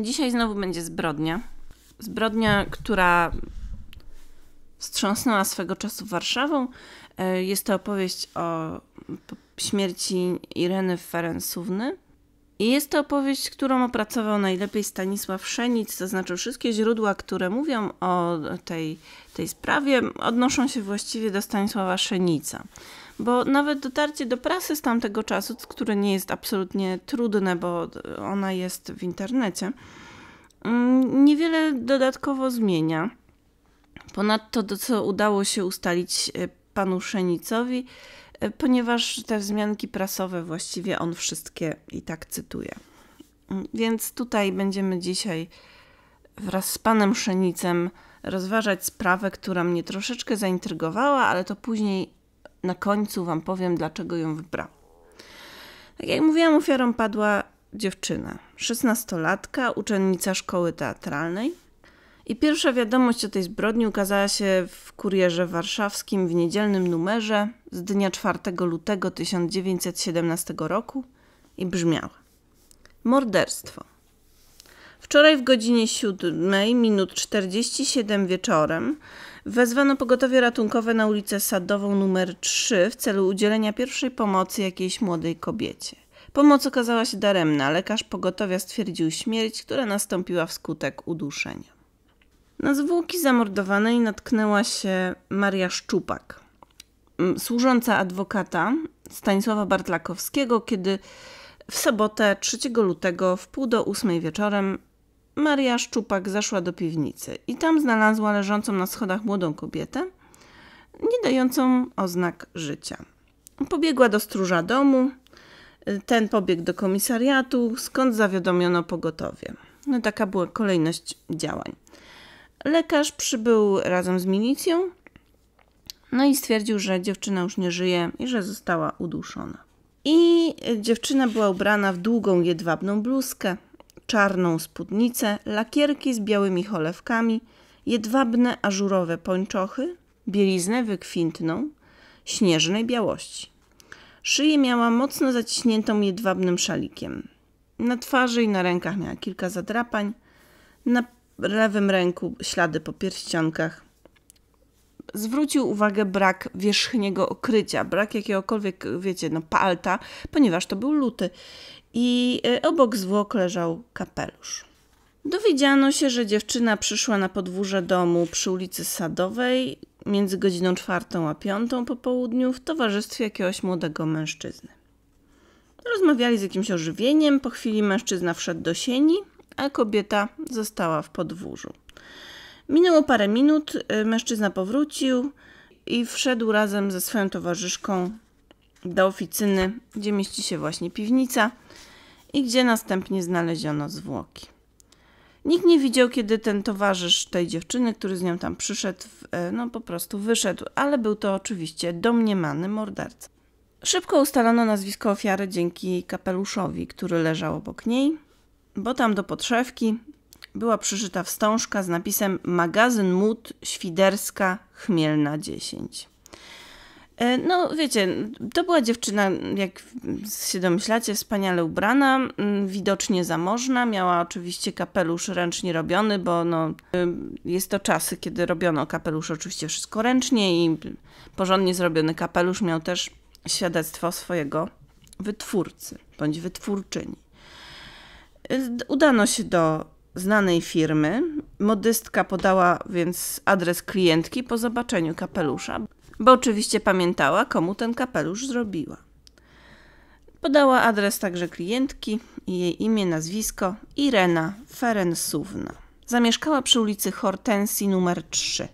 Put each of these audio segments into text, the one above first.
Dzisiaj znowu będzie zbrodnia. Zbrodnia, która wstrząsnęła swego czasu Warszawą. E, jest to opowieść o śmierci Ireny Ferencówny. I jest to opowieść, którą opracował najlepiej Stanisław Szenic, to znaczy wszystkie źródła, które mówią o tej, tej sprawie, odnoszą się właściwie do Stanisława Szenica bo nawet dotarcie do prasy z tamtego czasu, które nie jest absolutnie trudne, bo ona jest w internecie, mm, niewiele dodatkowo zmienia. Ponadto, do co udało się ustalić e, panu Szenicowi, e, ponieważ te wzmianki prasowe właściwie on wszystkie i tak cytuje. Mm, więc tutaj będziemy dzisiaj wraz z panem Szenicem rozważać sprawę, która mnie troszeczkę zaintrygowała, ale to później na końcu Wam powiem, dlaczego ją wybrałam. Tak jak mówiłam, ofiarą padła dziewczyna, szesnastolatka, uczennica szkoły teatralnej. I pierwsza wiadomość o tej zbrodni ukazała się w kurierze warszawskim w niedzielnym numerze z dnia 4 lutego 1917 roku i brzmiała: Morderstwo. Wczoraj w godzinie 7 minut 47 wieczorem Wezwano pogotowie ratunkowe na ulicę Sadową numer 3 w celu udzielenia pierwszej pomocy jakiejś młodej kobiecie. Pomoc okazała się daremna. Lekarz pogotowia stwierdził śmierć, która nastąpiła wskutek uduszenia. Na zwłoki zamordowanej natknęła się Maria Szczupak, służąca adwokata Stanisława Bartlakowskiego, kiedy w sobotę 3 lutego w pół do ósmej wieczorem Maria Szczupak zaszła do piwnicy i tam znalazła leżącą na schodach młodą kobietę, nie dającą oznak życia. Pobiegła do stróża domu, y, ten pobiegł do komisariatu, skąd zawiadomiono pogotowie. No taka była kolejność działań. Lekarz przybył razem z milicją, no i stwierdził, że dziewczyna już nie żyje i że została uduszona. I y, dziewczyna była ubrana w długą jedwabną bluzkę, czarną spódnicę, lakierki z białymi cholewkami, jedwabne ażurowe pończochy, bieliznę wykwintną, śnieżnej białości. Szyję miała mocno zaciśniętą jedwabnym szalikiem. Na twarzy i na rękach miała kilka zadrapań, na lewym ręku ślady po pierścionkach. Zwrócił uwagę brak wierzchniego okrycia, brak jakiegokolwiek, wiecie, no palta, ponieważ to był luty i y, obok zwłok leżał kapelusz. Dowiedziano się, że dziewczyna przyszła na podwórze domu przy ulicy Sadowej między godziną czwartą a piątą po południu w towarzystwie jakiegoś młodego mężczyzny. Rozmawiali z jakimś ożywieniem, po chwili mężczyzna wszedł do sieni, a kobieta została w podwórzu. Minęło parę minut, y, mężczyzna powrócił i wszedł razem ze swoją towarzyszką do oficyny, gdzie mieści się właśnie piwnica – i gdzie następnie znaleziono zwłoki. Nikt nie widział, kiedy ten towarzysz tej dziewczyny, który z nią tam przyszedł, e, no po prostu wyszedł, ale był to oczywiście domniemany morderca. Szybko ustalono nazwisko ofiary dzięki kapeluszowi, który leżał obok niej, bo tam do podszewki była przyszyta wstążka z napisem Magazyn Mód Świderska Chmielna 10. E, no, wiecie, to była dziewczyna, jak się domyślacie, wspaniale ubrana, widocznie zamożna. Miała oczywiście kapelusz ręcznie robiony, bo no, e, jest to czasy, kiedy robiono kapelusz oczywiście wszystko ręcznie i porządnie zrobiony kapelusz miał też świadectwo swojego wytwórcy bądź wytwórczyni. E, udano się do znanej firmy. Modystka podała więc adres klientki po zobaczeniu kapelusza bo oczywiście pamiętała, komu ten kapelusz zrobiła. Podała adres także klientki i jej imię, nazwisko Irena Ferensówna. Zamieszkała przy ulicy Hortensji numer 3.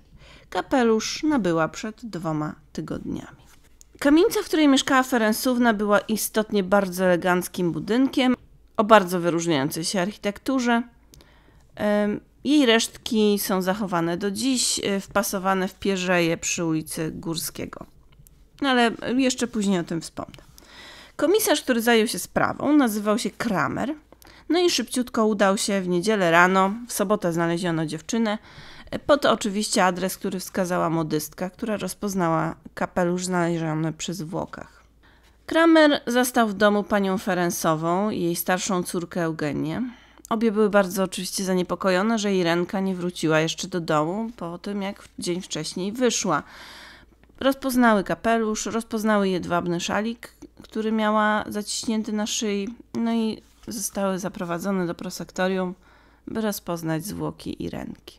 Kapelusz nabyła przed dwoma tygodniami. Kamienica, w której mieszkała Ferensówna, była istotnie bardzo eleganckim budynkiem o bardzo wyróżniającej się architekturze. Jej resztki są zachowane do dziś, e, wpasowane w pierzeje przy ulicy Górskiego. No ale jeszcze później o tym wspomnę. Komisarz, który zajął się sprawą, nazywał się Kramer. No i szybciutko udał się w niedzielę rano, w sobotę znaleziono dziewczynę, e, pod oczywiście adres, który wskazała modystka, która rozpoznała kapelusz znaleziony przy zwłokach. Kramer zastał w domu panią Ferensową i jej starszą córkę Eugenię. Obie były bardzo oczywiście zaniepokojone, że Irenka nie wróciła jeszcze do domu po tym, jak dzień wcześniej wyszła. Rozpoznały kapelusz, rozpoznały jedwabny szalik, który miała zaciśnięty na szyi, no i zostały zaprowadzone do prosektorium, by rozpoznać zwłoki Irenki.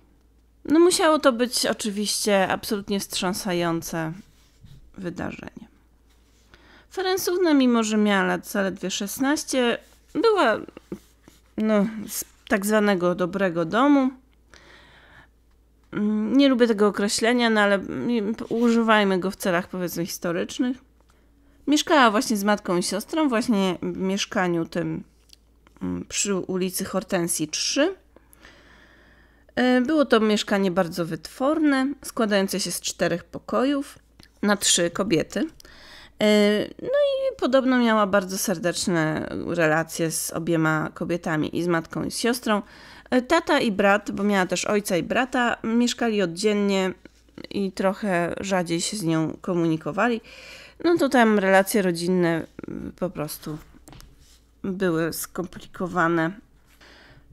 No musiało to być oczywiście absolutnie wstrząsające wydarzenie. Ferensówna, mimo że miała lat zaledwie 16, była no, z tak zwanego dobrego domu. Mm, nie lubię tego określenia, no ale używajmy go w celach powiedzmy historycznych. Mieszkała właśnie z matką i siostrą, właśnie w mieszkaniu tym mm, przy ulicy Hortensji 3. E, było to mieszkanie bardzo wytworne, składające się z czterech pokojów na trzy kobiety. E, no i podobno miała bardzo serdeczne relacje z obiema kobietami i z matką i z siostrą. E, tata i brat, bo miała też ojca i brata, mieszkali oddzielnie i trochę rzadziej się z nią komunikowali. No to tam relacje rodzinne mm, po prostu były skomplikowane.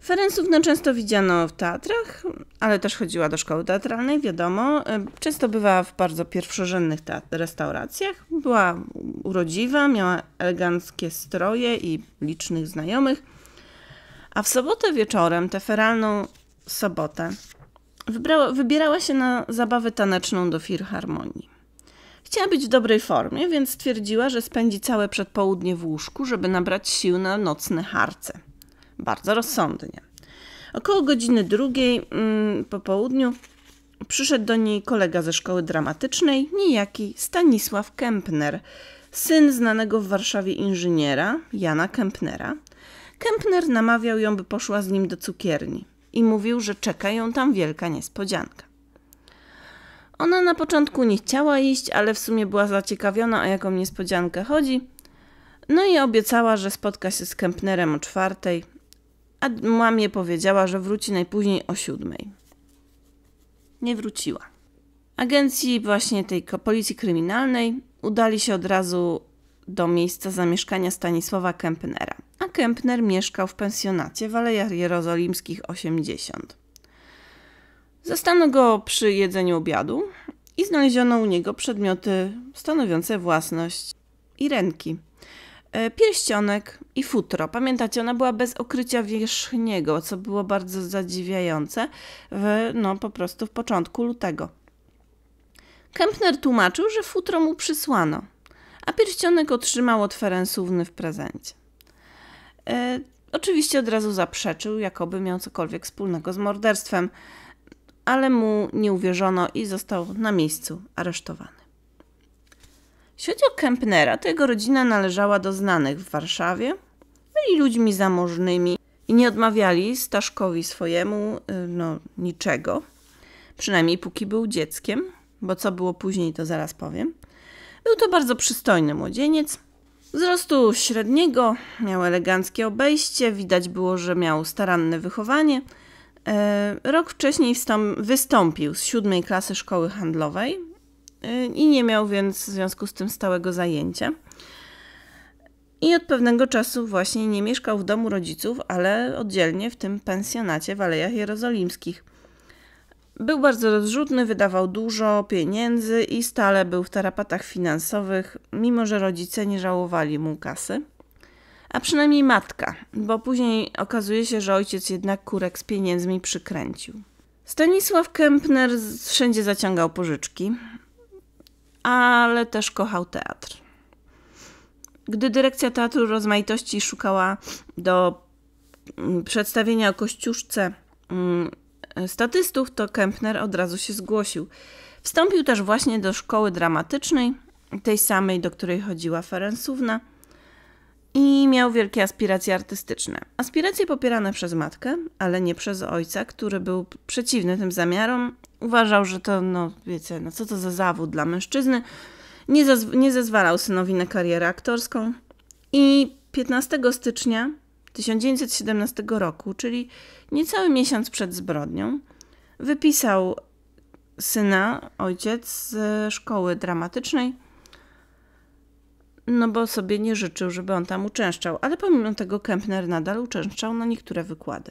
Ferencówna no, często widziano w teatrach, ale też chodziła do szkoły teatralnej, wiadomo. Często bywała w bardzo pierwszorzędnych restauracjach. Była urodziwa, miała eleganckie stroje i licznych znajomych. A w sobotę wieczorem, tę feralną sobotę, wybrała, wybierała się na zabawę taneczną do Filharmonii. Chciała być w dobrej formie, więc stwierdziła, że spędzi całe przedpołudnie w łóżku, żeby nabrać sił na nocne harce – bardzo rozsądnie. Około godziny drugiej mm, po południu przyszedł do niej kolega ze szkoły dramatycznej, niejaki Stanisław Kempner, syn znanego w Warszawie inżyniera Jana Kempnera. Kempner namawiał ją, by poszła z nim do cukierni i mówił, że czeka ją tam wielka niespodzianka. Ona na początku nie chciała iść, ale w sumie była zaciekawiona, o jaką niespodziankę chodzi. No i obiecała, że spotka się z Kempnerem o czwartej, a mamie powiedziała, że wróci najpóźniej o siódmej. Nie wróciła. Agencji właśnie tej policji kryminalnej udali się od razu do miejsca zamieszkania Stanisława Kempnera, a Kempner mieszkał w pensjonacie w Alejach Jerozolimskich 80. Zastano go przy jedzeniu obiadu i znaleziono u niego przedmioty stanowiące własność i ręki. E, pierścionek i futro. Pamiętacie, ona była bez okrycia wierzchniego, co było bardzo zadziwiające, w, no po prostu w początku lutego. Kempner tłumaczył, że futro mu przysłano, a pierścionek otrzymał od Ferensówny w prezencie. E, oczywiście od razu zaprzeczył, jakoby miał cokolwiek wspólnego z morderstwem, ale mu nie uwierzono i został na miejscu aresztowany. Jeśli chodzi o Kempnera, to jego rodzina należała do znanych w Warszawie. Byli ludźmi zamożnymi i nie odmawiali Staszkowi swojemu y, no, niczego. Przynajmniej póki był dzieckiem, bo co było później, to zaraz powiem. Był to bardzo przystojny młodzieniec. Wzrostu średniego, miał eleganckie obejście, widać było, że miał staranne wychowanie. E, rok wcześniej wystąpił z siódmej klasy szkoły handlowej Y, i nie miał więc w związku z tym stałego zajęcia. I od pewnego czasu właśnie nie mieszkał w domu rodziców, ale oddzielnie w tym pensjonacie w Alejach Jerozolimskich. Był bardzo rozrzutny, wydawał dużo pieniędzy i stale był w tarapatach finansowych, mimo że rodzice nie żałowali mu kasy. A przynajmniej matka, bo później okazuje się, że ojciec jednak kurek z pieniędzmi przykręcił. Stanisław Kempner wszędzie zaciągał pożyczki ale też kochał teatr. Gdy dyrekcja Teatru Rozmaitości szukała do mm, przedstawienia o Kościuszce mm, statystów, to Kempner od razu się zgłosił. Wstąpił też właśnie do szkoły dramatycznej, tej samej, do której chodziła Ferencówna i miał wielkie aspiracje artystyczne. Aspiracje popierane przez matkę, ale nie przez ojca, który był przeciwny tym zamiarom Uważał, że to, no wiecie, no co to za zawód dla mężczyzny. Nie, zez nie zezwalał synowi na karierę aktorską. I 15 stycznia 1917 roku, czyli niecały miesiąc przed zbrodnią, wypisał syna, ojciec z szkoły dramatycznej, no bo sobie nie życzył, żeby on tam uczęszczał, ale pomimo tego Kempner nadal uczęszczał na niektóre wykłady.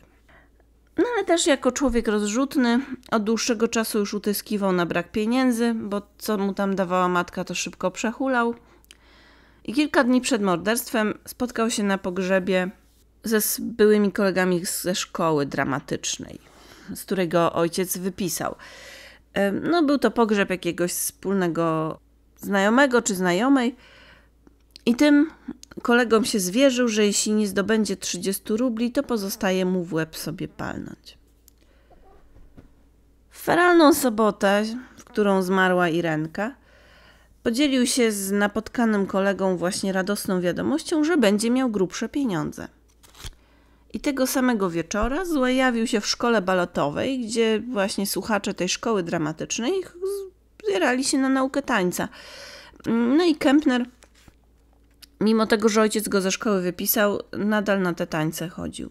No ale też jako człowiek rozrzutny od dłuższego czasu już utyskiwał na brak pieniędzy, bo co mu tam dawała matka, to szybko przehulał. I kilka dni przed morderstwem spotkał się na pogrzebie ze byłymi kolegami ze szkoły dramatycznej, z którego ojciec wypisał. No, był to pogrzeb jakiegoś wspólnego znajomego czy znajomej, i tym Kolegom się zwierzył, że jeśli nie zdobędzie 30 rubli, to pozostaje mu w łeb sobie palnąć. W feralną sobotę, w którą zmarła Irenka, podzielił się z napotkanym kolegą właśnie radosną wiadomością, że będzie miał grubsze pieniądze. I tego samego wieczora zjawił się w szkole balotowej, gdzie właśnie słuchacze tej szkoły dramatycznej zbierali się na naukę tańca. No i Kempner Mimo tego, że ojciec go ze szkoły wypisał, nadal na te tańce chodził.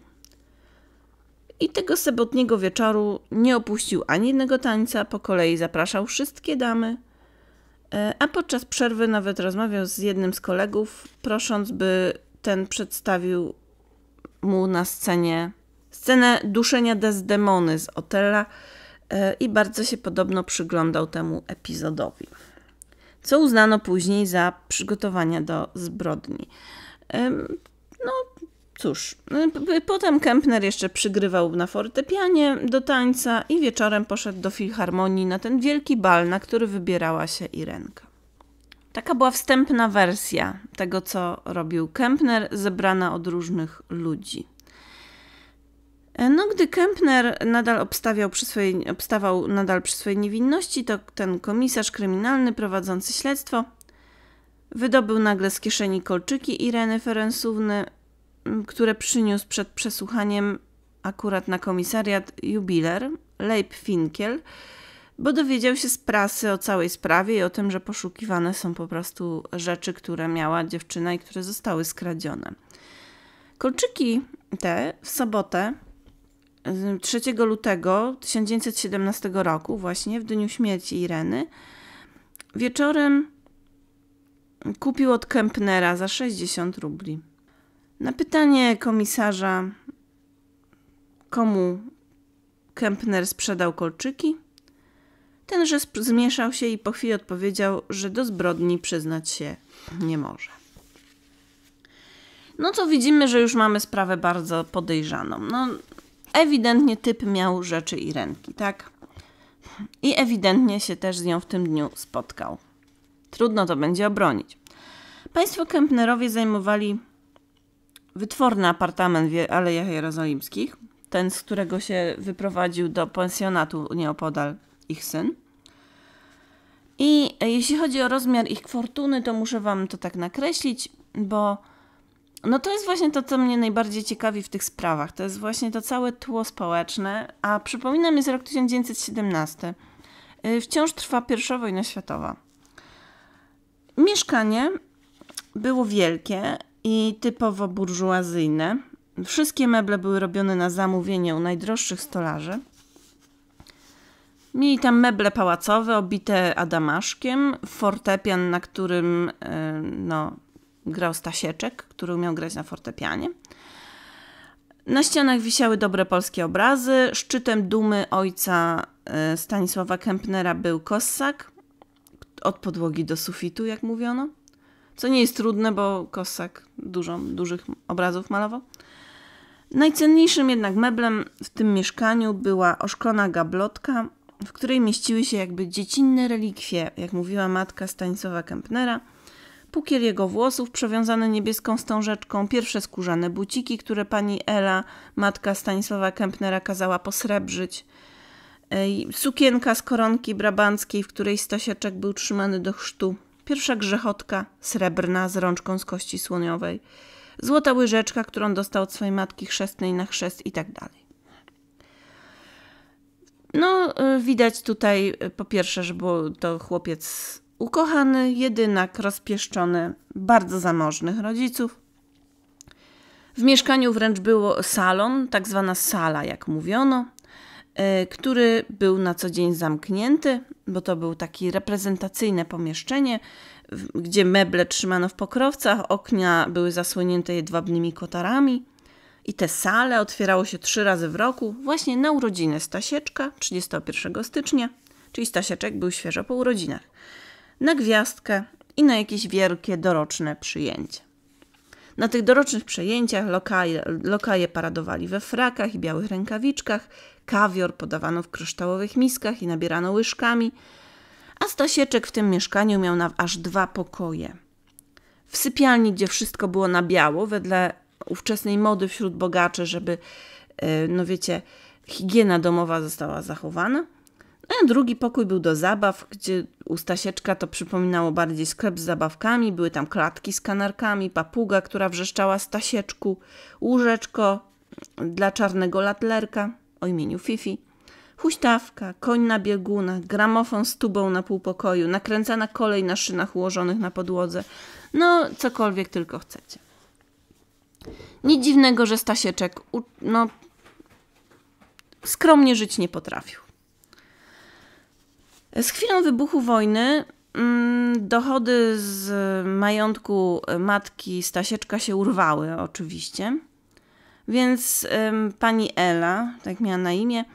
I tego sobotniego wieczoru nie opuścił ani jednego tańca, po kolei zapraszał wszystkie damy, e, a podczas przerwy nawet rozmawiał z jednym z kolegów, prosząc, by ten przedstawił mu na scenie scenę duszenia Desdemony z Otella e, i bardzo się podobno przyglądał temu epizodowi co uznano później za przygotowania do zbrodni. No cóż, potem Kempner jeszcze przygrywał na fortepianie do tańca i wieczorem poszedł do filharmonii na ten wielki bal, na który wybierała się Irenka. Taka była wstępna wersja tego, co robił Kempner, zebrana od różnych ludzi. E, no, gdy Kempner nadal obstawiał przy swojej, obstawał nadal przy swojej niewinności, to ten komisarz kryminalny prowadzący śledztwo wydobył nagle z kieszeni kolczyki Ireny Ferensówny, które przyniósł przed przesłuchaniem akurat na komisariat jubiler Leip Finkiel, bo dowiedział się z prasy o całej sprawie i o tym, że poszukiwane są po prostu rzeczy, które miała dziewczyna i które zostały skradzione. Kolczyki te w sobotę 3 lutego 1917 roku, właśnie w dniu śmierci Ireny, wieczorem kupił od Kempnera za 60 rubli. Na pytanie komisarza, komu Kempner sprzedał kolczyki, tenże zmieszał się i po chwili odpowiedział, że do zbrodni przyznać się nie może. No to widzimy, że już mamy sprawę bardzo podejrzaną. No, Ewidentnie typ miał rzeczy i ręki, tak? I ewidentnie się też z nią w tym dniu spotkał. Trudno to będzie obronić. Państwo Kempnerowie zajmowali wytworny apartament w Alejach Jerozolimskich, ten, z którego się wyprowadził do pensjonatu nieopodal ich syn. I jeśli chodzi o rozmiar ich fortuny, to muszę Wam to tak nakreślić, bo no to jest właśnie to, co mnie najbardziej ciekawi w tych sprawach. To jest właśnie to całe tło społeczne, a przypominam, jest rok 1917. Y, wciąż trwa I wojna światowa. Mieszkanie było wielkie i typowo burżuazyjne. Wszystkie meble były robione na zamówienie u najdroższych stolarzy. Mieli tam meble pałacowe obite adamaszkiem, fortepian, na którym y, no, grał Stasieczek, który umiał grać na fortepianie. Na ścianach wisiały dobre polskie obrazy. Szczytem dumy ojca e, Stanisława Kempnera był kossak. Od podłogi do sufitu, jak mówiono. Co nie jest trudne, bo kossak dużo, dużych obrazów malował. Najcenniejszym jednak meblem w tym mieszkaniu była oszklona gablotka, w której mieściły się jakby dziecinne relikwie, jak mówiła matka Stanisława Kempnera – pukiel jego włosów przewiązany niebieską stążeczką, pierwsze skórzane buciki, które pani Ela, matka Stanisława Kempnera, kazała posrebrzyć, sukienka z koronki brabanckiej, w której stosieczek był trzymany do chrztu, pierwsza grzechotka srebrna z rączką z kości słoniowej, złota łyżeczka, którą dostał od swojej matki chrzestnej na chrzest i tak dalej. No, y, widać tutaj y, po pierwsze, że był to chłopiec Ukochany jedynak rozpieszczony bardzo zamożnych rodziców. W mieszkaniu wręcz było salon, tak zwana sala, jak mówiono, e, który był na co dzień zamknięty, bo to był takie reprezentacyjne pomieszczenie, gdzie meble trzymano w pokrowcach, okna były zasłonięte jedwabnymi kotarami. I te sale otwierało się trzy razy w roku, właśnie na urodziny Stasieczka 31 stycznia, czyli Stasieczek był świeżo po urodzinach na gwiazdkę i na jakieś wielkie doroczne przyjęcie. Na tych dorocznych przejęciach lokaje, lokaje paradowali we frakach i białych rękawiczkach, kawior podawano w kryształowych miskach i nabierano łyżkami, a Stasieczek w tym mieszkaniu miał na aż dwa pokoje. W sypialni, gdzie wszystko było na biało, wedle ówczesnej mody wśród bogaczy, żeby, e, no wiecie, higiena domowa została zachowana – a drugi pokój był do zabaw, gdzie u Stasieczka to przypominało bardziej sklep z zabawkami. Były tam klatki z kanarkami, papuga, która wrzeszczała Stasieczku, łóżeczko dla czarnego latlerka o imieniu Fifi, huśtawka, koń na bieguna, gramofon z tubą na półpokoju, nakręcana kolej na szynach ułożonych na podłodze. No, cokolwiek tylko chcecie. Nic dziwnego, że Stasieczek no, skromnie żyć nie potrafił. Z chwilą wybuchu wojny mm, dochody z majątku e, matki Stasieczka się urwały, oczywiście. Więc pani Ela, tak miała na imię,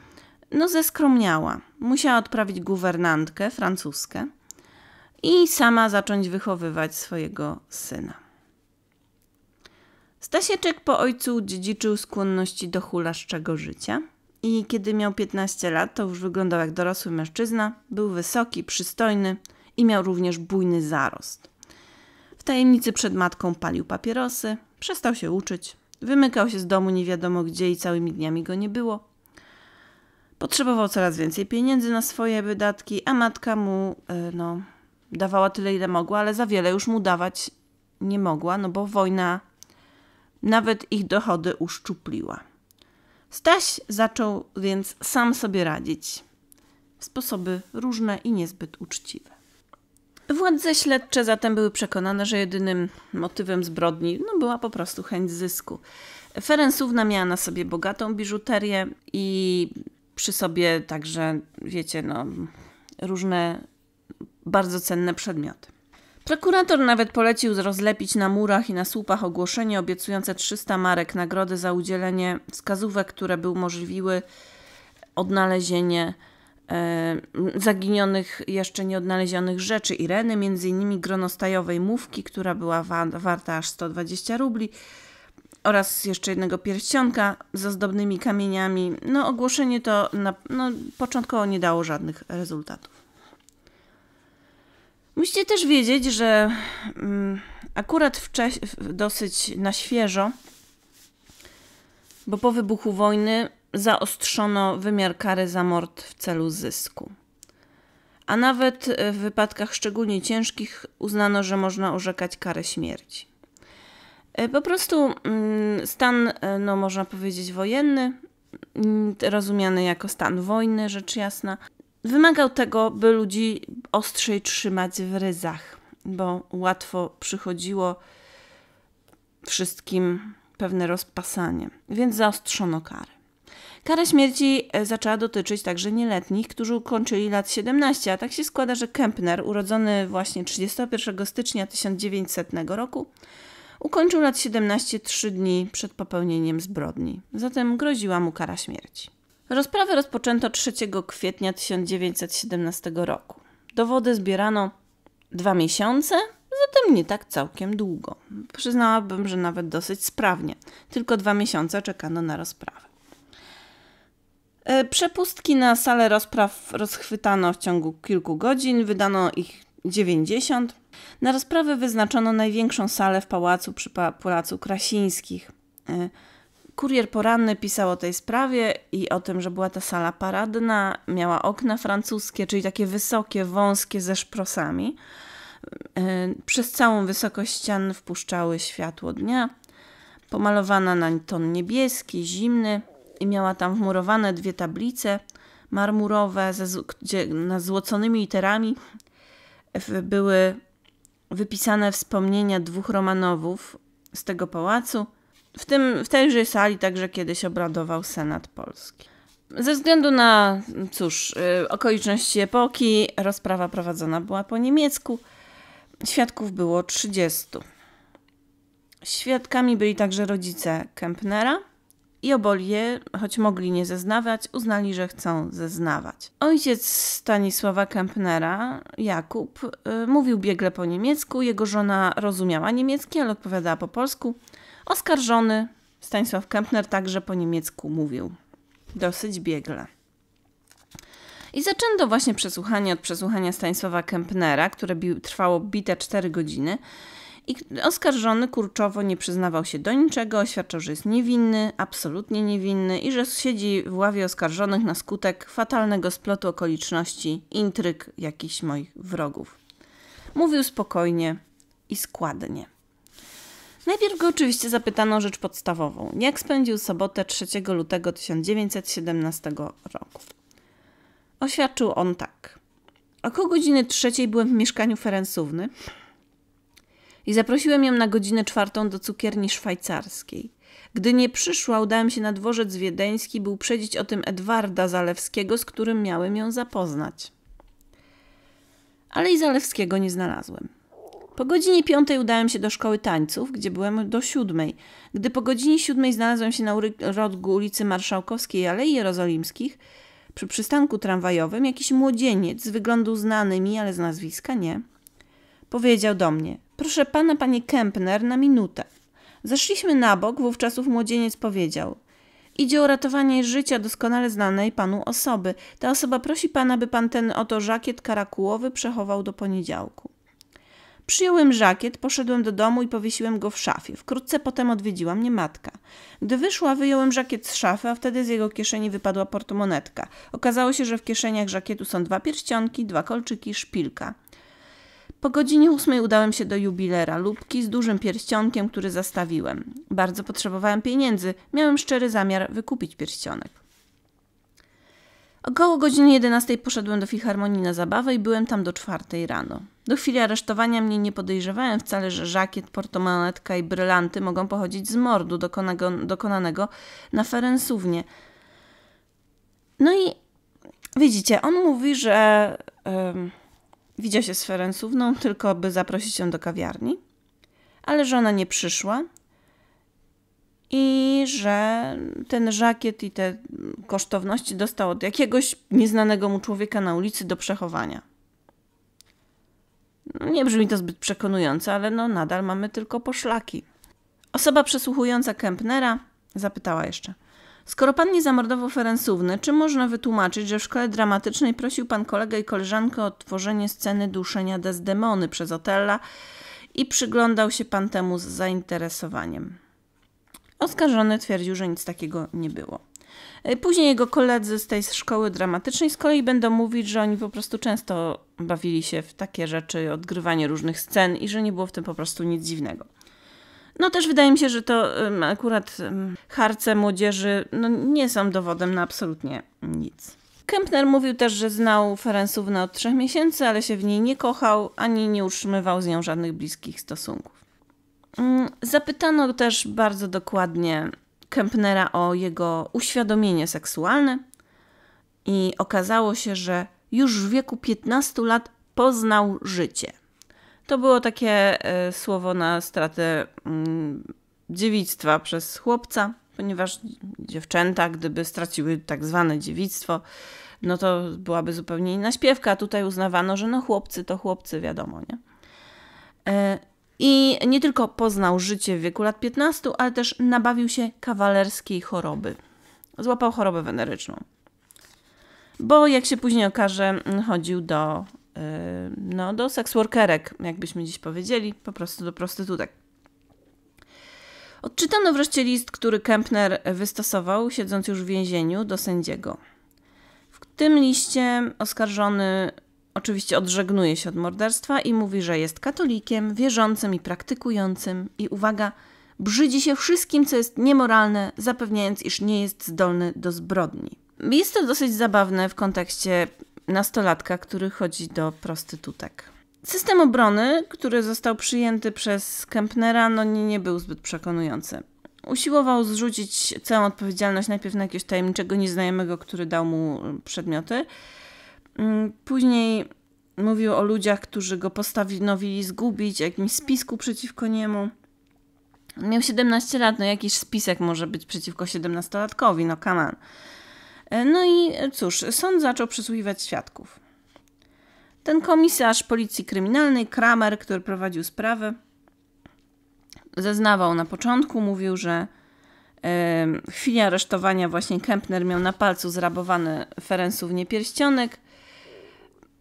no zeskromniała. Musiała odprawić guwernantkę francuskę i sama zacząć wychowywać swojego syna. Stasieczek po ojcu dziedziczył skłonności do hulaszczego życia – i kiedy miał 15 lat, to już wyglądał jak dorosły mężczyzna, był wysoki, przystojny i miał również bujny zarost. W tajemnicy przed matką palił papierosy, przestał się uczyć, wymykał się z domu nie wiadomo gdzie i całymi dniami go nie było. Potrzebował coraz więcej pieniędzy na swoje wydatki, a matka mu e, no, dawała tyle, ile mogła, ale za wiele już mu dawać nie mogła, no bo wojna nawet ich dochody uszczupliła. Staś zaczął więc sam sobie radzić w sposoby różne i niezbyt uczciwe. Władze śledcze zatem były przekonane, że jedynym motywem zbrodni no, była po prostu chęć zysku. Ferencówna miała na sobie bogatą biżuterię i przy sobie także, wiecie, no, różne bardzo cenne przedmioty. Prokurator nawet polecił rozlepić na murach i na słupach ogłoszenie obiecujące 300 marek nagrody za udzielenie wskazówek, które by umożliwiły odnalezienie e, zaginionych, jeszcze nieodnalezionych rzeczy Ireny, m.in. gronostajowej mówki, która była wa warta aż 120 rubli oraz jeszcze jednego pierścionka z ozdobnymi kamieniami. No ogłoszenie to na, no, początkowo nie dało żadnych rezultatów. Musicie też wiedzieć, że mm, akurat wcześ, dosyć na świeżo, bo po wybuchu wojny zaostrzono wymiar kary za mord w celu zysku. A nawet e, w wypadkach szczególnie ciężkich uznano, że można orzekać karę śmierci. E, po prostu mm, stan, e, no można powiedzieć, wojenny, mm, rozumiany jako stan wojny, rzecz jasna, Wymagał tego, by ludzi ostrzej trzymać w ryzach, bo łatwo przychodziło wszystkim pewne rozpasanie, więc zaostrzono kary. Kara śmierci e, zaczęła dotyczyć także nieletnich, którzy ukończyli lat 17, a tak się składa, że Kempner, urodzony właśnie 31 stycznia 1900 roku, ukończył lat 17 trzy dni przed popełnieniem zbrodni, zatem groziła mu kara śmierci. Rozprawę rozpoczęto 3 kwietnia 1917 roku. Dowody zbierano dwa miesiące, zatem nie tak całkiem długo. Przyznałabym, że nawet dosyć sprawnie. Tylko dwa miesiące czekano na rozprawę. E, przepustki na salę rozpraw rozchwytano w ciągu kilku godzin, wydano ich 90. Na rozprawy wyznaczono największą salę w pałacu przy Pałacu Krasińskich. E, Kurier poranny pisał o tej sprawie i o tym, że była ta sala paradna, miała okna francuskie, czyli takie wysokie, wąskie ze szprosami. Y, przez całą wysokość ścian wpuszczały światło dnia. Pomalowana na ton niebieski, zimny i miała tam wmurowane dwie tablice marmurowe ze, gdzie na złoconymi literami były wypisane wspomnienia dwóch Romanowów z tego pałacu – w, tym, w tejże sali także kiedyś obradował Senat Polski. Ze względu na, cóż, y, okoliczności epoki, rozprawa prowadzona była po niemiecku. Świadków było 30. Świadkami byli także rodzice Kempnera i Obolie, choć mogli nie zeznawać, uznali, że chcą zeznawać. Ojciec Stanisława Kempnera, Jakub, y, mówił biegle po niemiecku, jego żona rozumiała niemiecki, ale odpowiadała po polsku. Oskarżony Stanisław Kempner także po niemiecku mówił. Dosyć biegle. I zaczęto właśnie przesłuchanie od przesłuchania Stanisława Kempnera, które trwało bite 4 godziny. I oskarżony kurczowo nie przyznawał się do niczego, oświadczał, że jest niewinny, absolutnie niewinny i że siedzi w ławie oskarżonych na skutek fatalnego splotu okoliczności, intryg jakichś moich wrogów. Mówił spokojnie i składnie. Najpierw go oczywiście zapytano o rzecz podstawową. Jak spędził sobotę 3 lutego 1917 roku? Oświadczył on tak. Około godziny trzeciej byłem w mieszkaniu Ferensówny i zaprosiłem ją na godzinę czwartą do cukierni szwajcarskiej. Gdy nie przyszła, udałem się na dworzec wiedeński, by uprzedzić o tym Edwarda Zalewskiego, z którym miałem ją zapoznać. Ale i Zalewskiego nie znalazłem. Po godzinie piątej udałem się do szkoły tańców, gdzie byłem do siódmej. Gdy po godzinie siódmej znalazłem się na rodgu ulicy Marszałkowskiej Alei Jerozolimskich, przy przystanku tramwajowym, jakiś młodzieniec z wyglądu znany mi, ale z nazwiska nie, powiedział do mnie: Proszę pana, panie Kempner, na minutę. Zeszliśmy na bok, wówczas ów młodzieniec powiedział: Idzie o ratowanie życia doskonale znanej panu osoby. Ta osoba prosi pana, by pan ten oto żakiet karakułowy przechował do poniedziałku. Przyjąłem żakiet, poszedłem do domu i powiesiłem go w szafie. Wkrótce potem odwiedziła mnie matka. Gdy wyszła, wyjąłem żakiet z szafy, a wtedy z jego kieszeni wypadła portmonetka. Okazało się, że w kieszeniach żakietu są dwa pierścionki, dwa kolczyki, szpilka. Po godzinie ósmej udałem się do jubilera lubki z dużym pierścionkiem, który zastawiłem. Bardzo potrzebowałem pieniędzy. Miałem szczery zamiar wykupić pierścionek. Około godziny 11 poszedłem do filharmonii na zabawę i byłem tam do czwartej rano. Do chwili aresztowania mnie nie podejrzewałem wcale, że żakiet, portomonetka i brylanty mogą pochodzić z mordu dokonanego, dokonanego na Ferencównie. No i widzicie, on mówi, że yy, widział się z Ferencówną tylko by zaprosić ją do kawiarni, ale że ona nie przyszła i że ten żakiet i te kosztowności dostał od jakiegoś nieznanego mu człowieka na ulicy do przechowania. No, nie brzmi to zbyt przekonująco, ale no nadal mamy tylko poszlaki. Osoba przesłuchująca Kempnera zapytała jeszcze. Skoro pan nie zamordował Ferencówny, czy można wytłumaczyć, że w szkole dramatycznej prosił pan kolegę i koleżankę o odtworzenie sceny duszenia Desdemony przez Otella i przyglądał się pan temu z zainteresowaniem? Oskarżony twierdził, że nic takiego nie było. E, później jego koledzy z tej szkoły dramatycznej z kolei będą mówić, że oni po prostu często bawili się w takie rzeczy, odgrywanie różnych scen i że nie było w tym po prostu nic dziwnego. No też wydaje mi się, że to akurat harce młodzieży no, nie są dowodem na absolutnie nic. Kempner mówił też, że znał Ferencównę od trzech miesięcy, ale się w niej nie kochał, ani nie utrzymywał z nią żadnych bliskich stosunków. Mm, zapytano też bardzo dokładnie Kempnera o jego uświadomienie seksualne i okazało się, że już w wieku 15 lat poznał życie. To było takie e, słowo na stratę mm, dziewictwa przez chłopca, ponieważ dziewczęta, gdyby straciły tak zwane dziewictwo, no to byłaby zupełnie inna śpiewka. Tutaj uznawano, że no chłopcy to chłopcy, wiadomo, nie? E, i nie tylko poznał życie w wieku lat 15, ale też nabawił się kawalerskiej choroby. Złapał chorobę weneryczną. Bo jak się później okaże, mm, chodził do, yy, no, do seksworkerek, jakbyśmy dziś powiedzieli, po prostu do prostytutek. Odczytano wreszcie list, który Kempner wystosował, siedząc już w więzieniu, do sędziego. W tym liście oskarżony Oczywiście odżegnuje się od morderstwa i mówi, że jest katolikiem, wierzącym i praktykującym i uwaga, brzydzi się wszystkim, co jest niemoralne, zapewniając, iż nie jest zdolny do zbrodni. Jest to dosyć zabawne w kontekście nastolatka, który chodzi do prostytutek. System obrony, który został przyjęty przez Kempnera, no nie, nie był zbyt przekonujący. Usiłował zrzucić całą odpowiedzialność najpierw na jakiegoś tajemniczego nieznajomego, który dał mu przedmioty, Mm, później mówił o ludziach, którzy go postanowili zgubić, jakimś spisku przeciwko niemu. Miał 17 lat, no jakiś spisek może być przeciwko 17-latkowi, no kaman. E, no i cóż, sąd zaczął przesłuchiwać świadków. Ten komisarz policji kryminalnej, Kramer, który prowadził sprawę, zeznawał na początku, mówił, że e, w chwili aresztowania właśnie Kempner miał na palcu zrabowany Ferencównie pierścionek,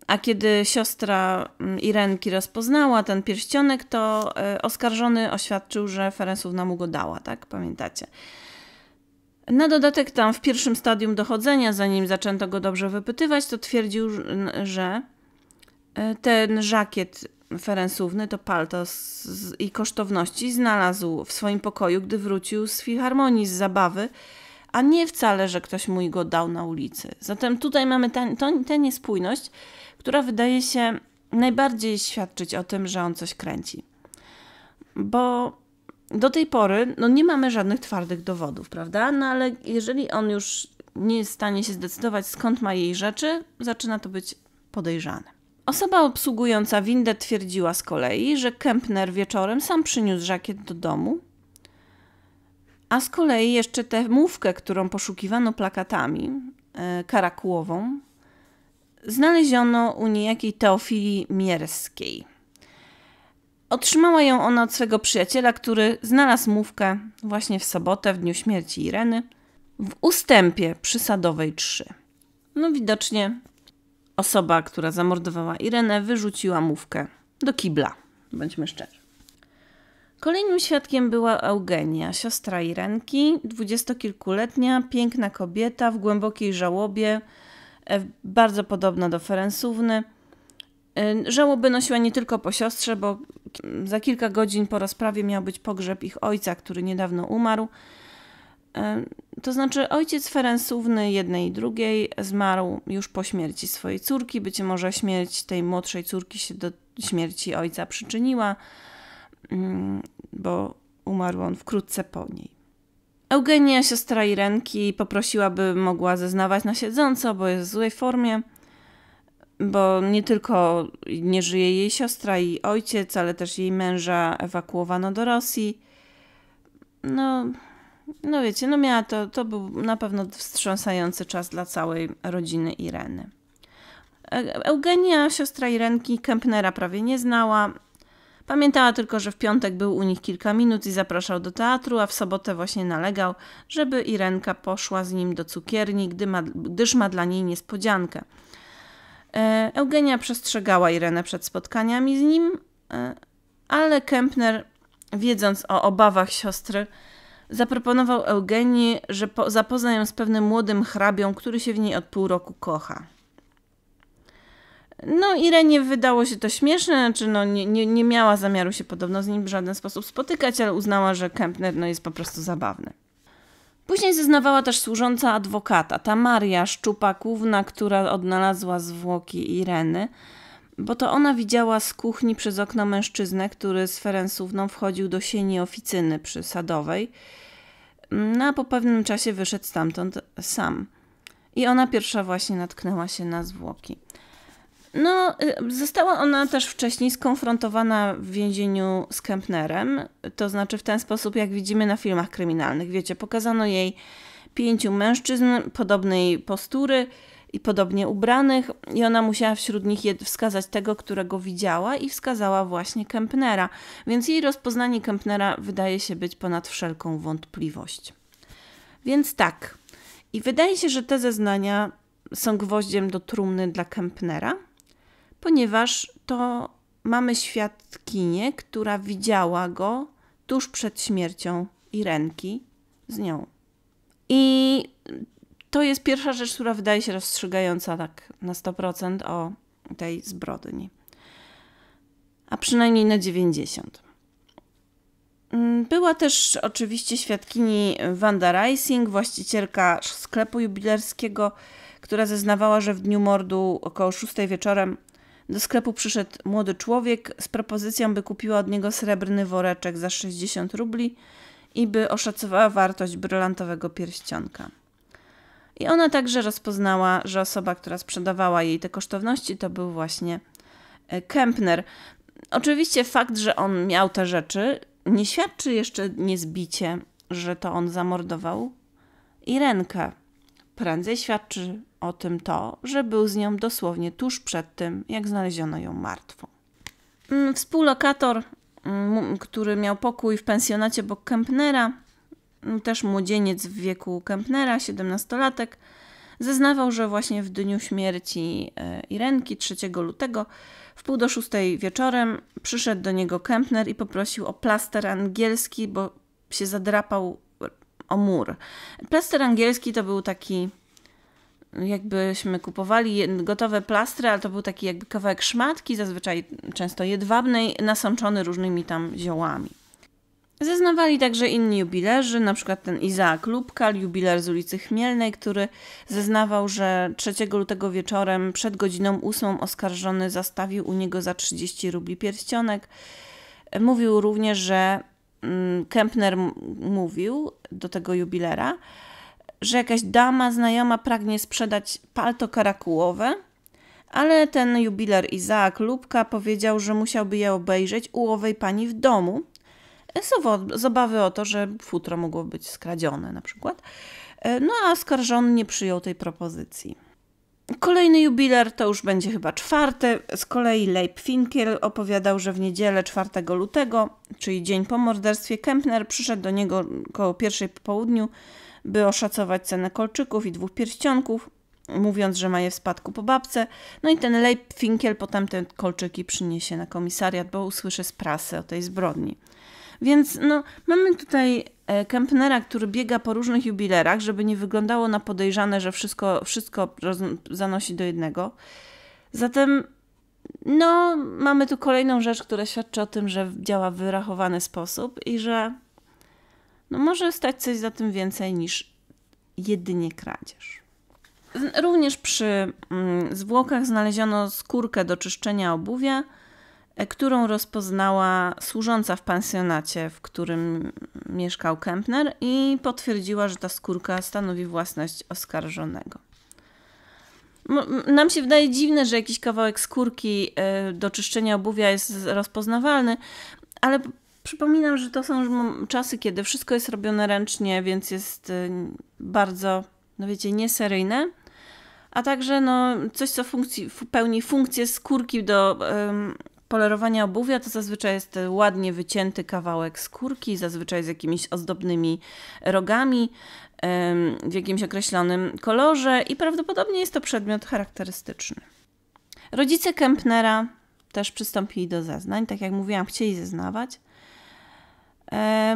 a kiedy siostra mm, Irenki rozpoznała ten pierścionek, to e, oskarżony oświadczył, że Ferencówna mu go dała, tak? Pamiętacie? Na dodatek tam w pierwszym stadium dochodzenia, zanim zaczęto go dobrze wypytywać, to twierdził, że e, ten żakiet Ferencówny, to palto z, z, i kosztowności znalazł w swoim pokoju, gdy wrócił z filharmonii, z zabawy, a nie wcale, że ktoś mu go dał na ulicy. Zatem tutaj mamy tę niespójność, która wydaje się najbardziej świadczyć o tym, że on coś kręci. Bo do tej pory no, nie mamy żadnych twardych dowodów, prawda? No ale jeżeli on już nie jest w stanie się zdecydować, skąd ma jej rzeczy, zaczyna to być podejrzane. Osoba obsługująca windę twierdziła z kolei, że Kempner wieczorem sam przyniósł żakiet do domu, a z kolei jeszcze tę mówkę, którą poszukiwano plakatami, e, karakułową, znaleziono u niejakiej Teofilii Mierskiej. Otrzymała ją ona od swego przyjaciela, który znalazł mówkę właśnie w sobotę, w dniu śmierci Ireny, w ustępie przysadowej 3. No widocznie osoba, która zamordowała Irenę, wyrzuciła mówkę do kibla, bądźmy szczerzy. Kolejnym świadkiem była Eugenia, siostra Irenki, dwudziestokilkuletnia, piękna kobieta w głębokiej żałobie, E, bardzo podobna do Ferensówny. E, żałoby nosiła nie tylko po siostrze, bo mm, za kilka godzin po rozprawie miał być pogrzeb ich ojca, który niedawno umarł. E, to znaczy, ojciec Ferensówny jednej i drugiej zmarł już po śmierci swojej córki. Być może śmierć tej młodszej córki się do śmierci ojca przyczyniła, mm, bo umarł on wkrótce po niej. Eugenia, siostra Irenki, poprosiła, by mogła zeznawać na siedząco, bo jest w złej formie, bo nie tylko nie żyje jej siostra i ojciec, ale też jej męża ewakuowano do Rosji. No, no wiecie, no miała to, to był na pewno wstrząsający czas dla całej rodziny Ireny. E, Eugenia, siostra Irenki, Kempnera prawie nie znała, Pamiętała tylko, że w piątek był u nich kilka minut i zapraszał do teatru, a w sobotę właśnie nalegał, żeby Irenka poszła z nim do cukierni, gdy ma, gdyż ma dla niej niespodziankę. E, Eugenia przestrzegała Irenę przed spotkaniami z nim, e, ale Kempner, wiedząc o obawach siostry, zaproponował Eugenii, że po, zapozna ją z pewnym młodym hrabią, który się w niej od pół roku kocha. No, Irenie wydało się to śmieszne, znaczy no, nie, nie, nie miała zamiaru się podobno z nim w żaden sposób spotykać, ale uznała, że Kempner no, jest po prostu zabawny. Później zeznawała też służąca adwokata, ta Maria Szczupakówna, która odnalazła zwłoki Ireny, bo to ona widziała z kuchni przez okno mężczyznę, który z Ferencówną wchodził do sieni oficyny przy Sadowej, no, a po pewnym czasie wyszedł stamtąd sam. I ona pierwsza właśnie natknęła się na zwłoki. No, y, została ona też wcześniej skonfrontowana w więzieniu z Kempnerem, to znaczy w ten sposób, jak widzimy na filmach kryminalnych. Wiecie, pokazano jej pięciu mężczyzn podobnej postury i podobnie ubranych, i ona musiała wśród nich wskazać tego, którego widziała, i wskazała właśnie Kempnera, więc jej rozpoznanie Kempnera wydaje się być ponad wszelką wątpliwość. Więc tak. I wydaje się, że te zeznania są gwoździem do trumny dla Kempnera, ponieważ to mamy świadkinię, która widziała go tuż przed śmiercią Irenki z nią. I to jest pierwsza rzecz, która wydaje się rozstrzygająca tak na 100% o tej zbrodni. A przynajmniej na 90. Mm, była też oczywiście świadkini Wanda Rising, właścicielka sklepu jubilerskiego, która zeznawała, że w dniu mordu około 6 wieczorem do sklepu przyszedł młody człowiek z propozycją, by kupiła od niego srebrny woreczek za 60 rubli i by oszacowała wartość brylantowego pierścionka. I ona także rozpoznała, że osoba, która sprzedawała jej te kosztowności, to był właśnie e, Kempner. Oczywiście fakt, że on miał te rzeczy, nie świadczy jeszcze niezbicie, że to on zamordował Irenkę. Prędzej świadczy o tym to, że był z nią dosłownie tuż przed tym, jak znaleziono ją martwą. Mm, współlokator, mm, który miał pokój w pensjonacie obok Kempnera, mm, też młodzieniec w wieku Kempnera, 17-latek, zeznawał, że właśnie w dniu śmierci e, Irenki 3 lutego w pół do szóstej wieczorem przyszedł do niego Kempner i poprosił o plaster angielski, bo się zadrapał o mur. Plaster angielski to był taki jakbyśmy kupowali gotowe plastry, ale to był taki jakby kawałek szmatki, zazwyczaj często jedwabnej, nasączony różnymi tam ziołami. Zeznawali także inni jubilerzy, na przykład ten Izaak Lubkal, jubiler z ulicy Chmielnej, który zeznawał, że 3 lutego wieczorem przed godziną 8 oskarżony zastawił u niego za 30 rubli pierścionek. Mówił również, że mm, Kempner mówił do tego jubilera, że jakaś dama znajoma pragnie sprzedać palto karakułowe, ale ten jubiler Izaak Lubka powiedział, że musiałby je obejrzeć u owej pani w domu, z obawy o to, że futro mogło być skradzione na przykład. E, no a oskarżony nie przyjął tej propozycji. Kolejny jubiler to już będzie chyba czwarty. Z kolei Leib Finkiel opowiadał, że w niedzielę 4 lutego, czyli dzień po morderstwie, Kempner przyszedł do niego koło pierwszej po południu, by oszacować cenę kolczyków i dwóch pierścionków, mówiąc, że ma je w spadku po babce. No i ten Leib Finkiel potem te kolczyki przyniesie na komisariat, bo usłyszy z prasy o tej zbrodni. Więc no, mamy tutaj e, Kempnera, który biega po różnych jubilerach, żeby nie wyglądało na podejrzane, że wszystko, wszystko zanosi do jednego. Zatem no, mamy tu kolejną rzecz, która świadczy o tym, że działa w wyrachowany sposób i że no, może stać coś za tym więcej niż jedynie kradzież. Również przy mm, zwłokach znaleziono skórkę do czyszczenia obuwia, E, którą rozpoznała służąca w pensjonacie, w którym mieszkał Kempner i potwierdziła, że ta skórka stanowi własność oskarżonego. Nam się wydaje dziwne, że jakiś kawałek skórki e, do czyszczenia obuwia jest rozpoznawalny, ale przypominam, że to są czasy, kiedy wszystko jest robione ręcznie, więc jest e, bardzo, no wiecie, nieseryjne a także no, coś, co funkcji, pełni funkcję skórki do polerowania obuwia to zazwyczaj jest ładnie wycięty kawałek skórki, zazwyczaj z jakimiś ozdobnymi rogami w jakimś określonym kolorze i prawdopodobnie jest to przedmiot charakterystyczny. Rodzice Kempnera też przystąpili do zeznań, tak jak mówiłam, chcieli zeznawać.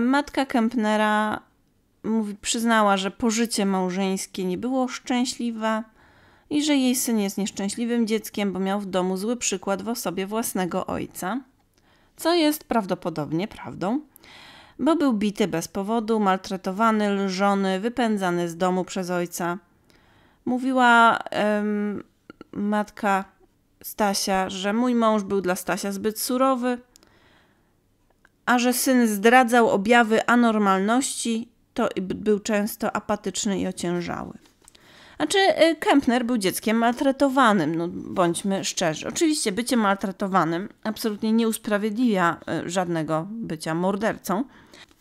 Matka Kempnera mówi, przyznała, że pożycie małżeńskie nie było szczęśliwe, i że jej syn jest nieszczęśliwym dzieckiem, bo miał w domu zły przykład w osobie własnego ojca, co jest prawdopodobnie prawdą, bo był bity bez powodu, maltretowany, lżony, wypędzany z domu przez ojca. Mówiła em, matka Stasia, że mój mąż był dla Stasia zbyt surowy, a że syn zdradzał objawy anormalności, to był często apatyczny i ociężały. Znaczy, y, Kempner był dzieckiem maltretowanym, no bądźmy szczerzy. Oczywiście bycie maltretowanym absolutnie nie usprawiedliwia y, żadnego bycia mordercą,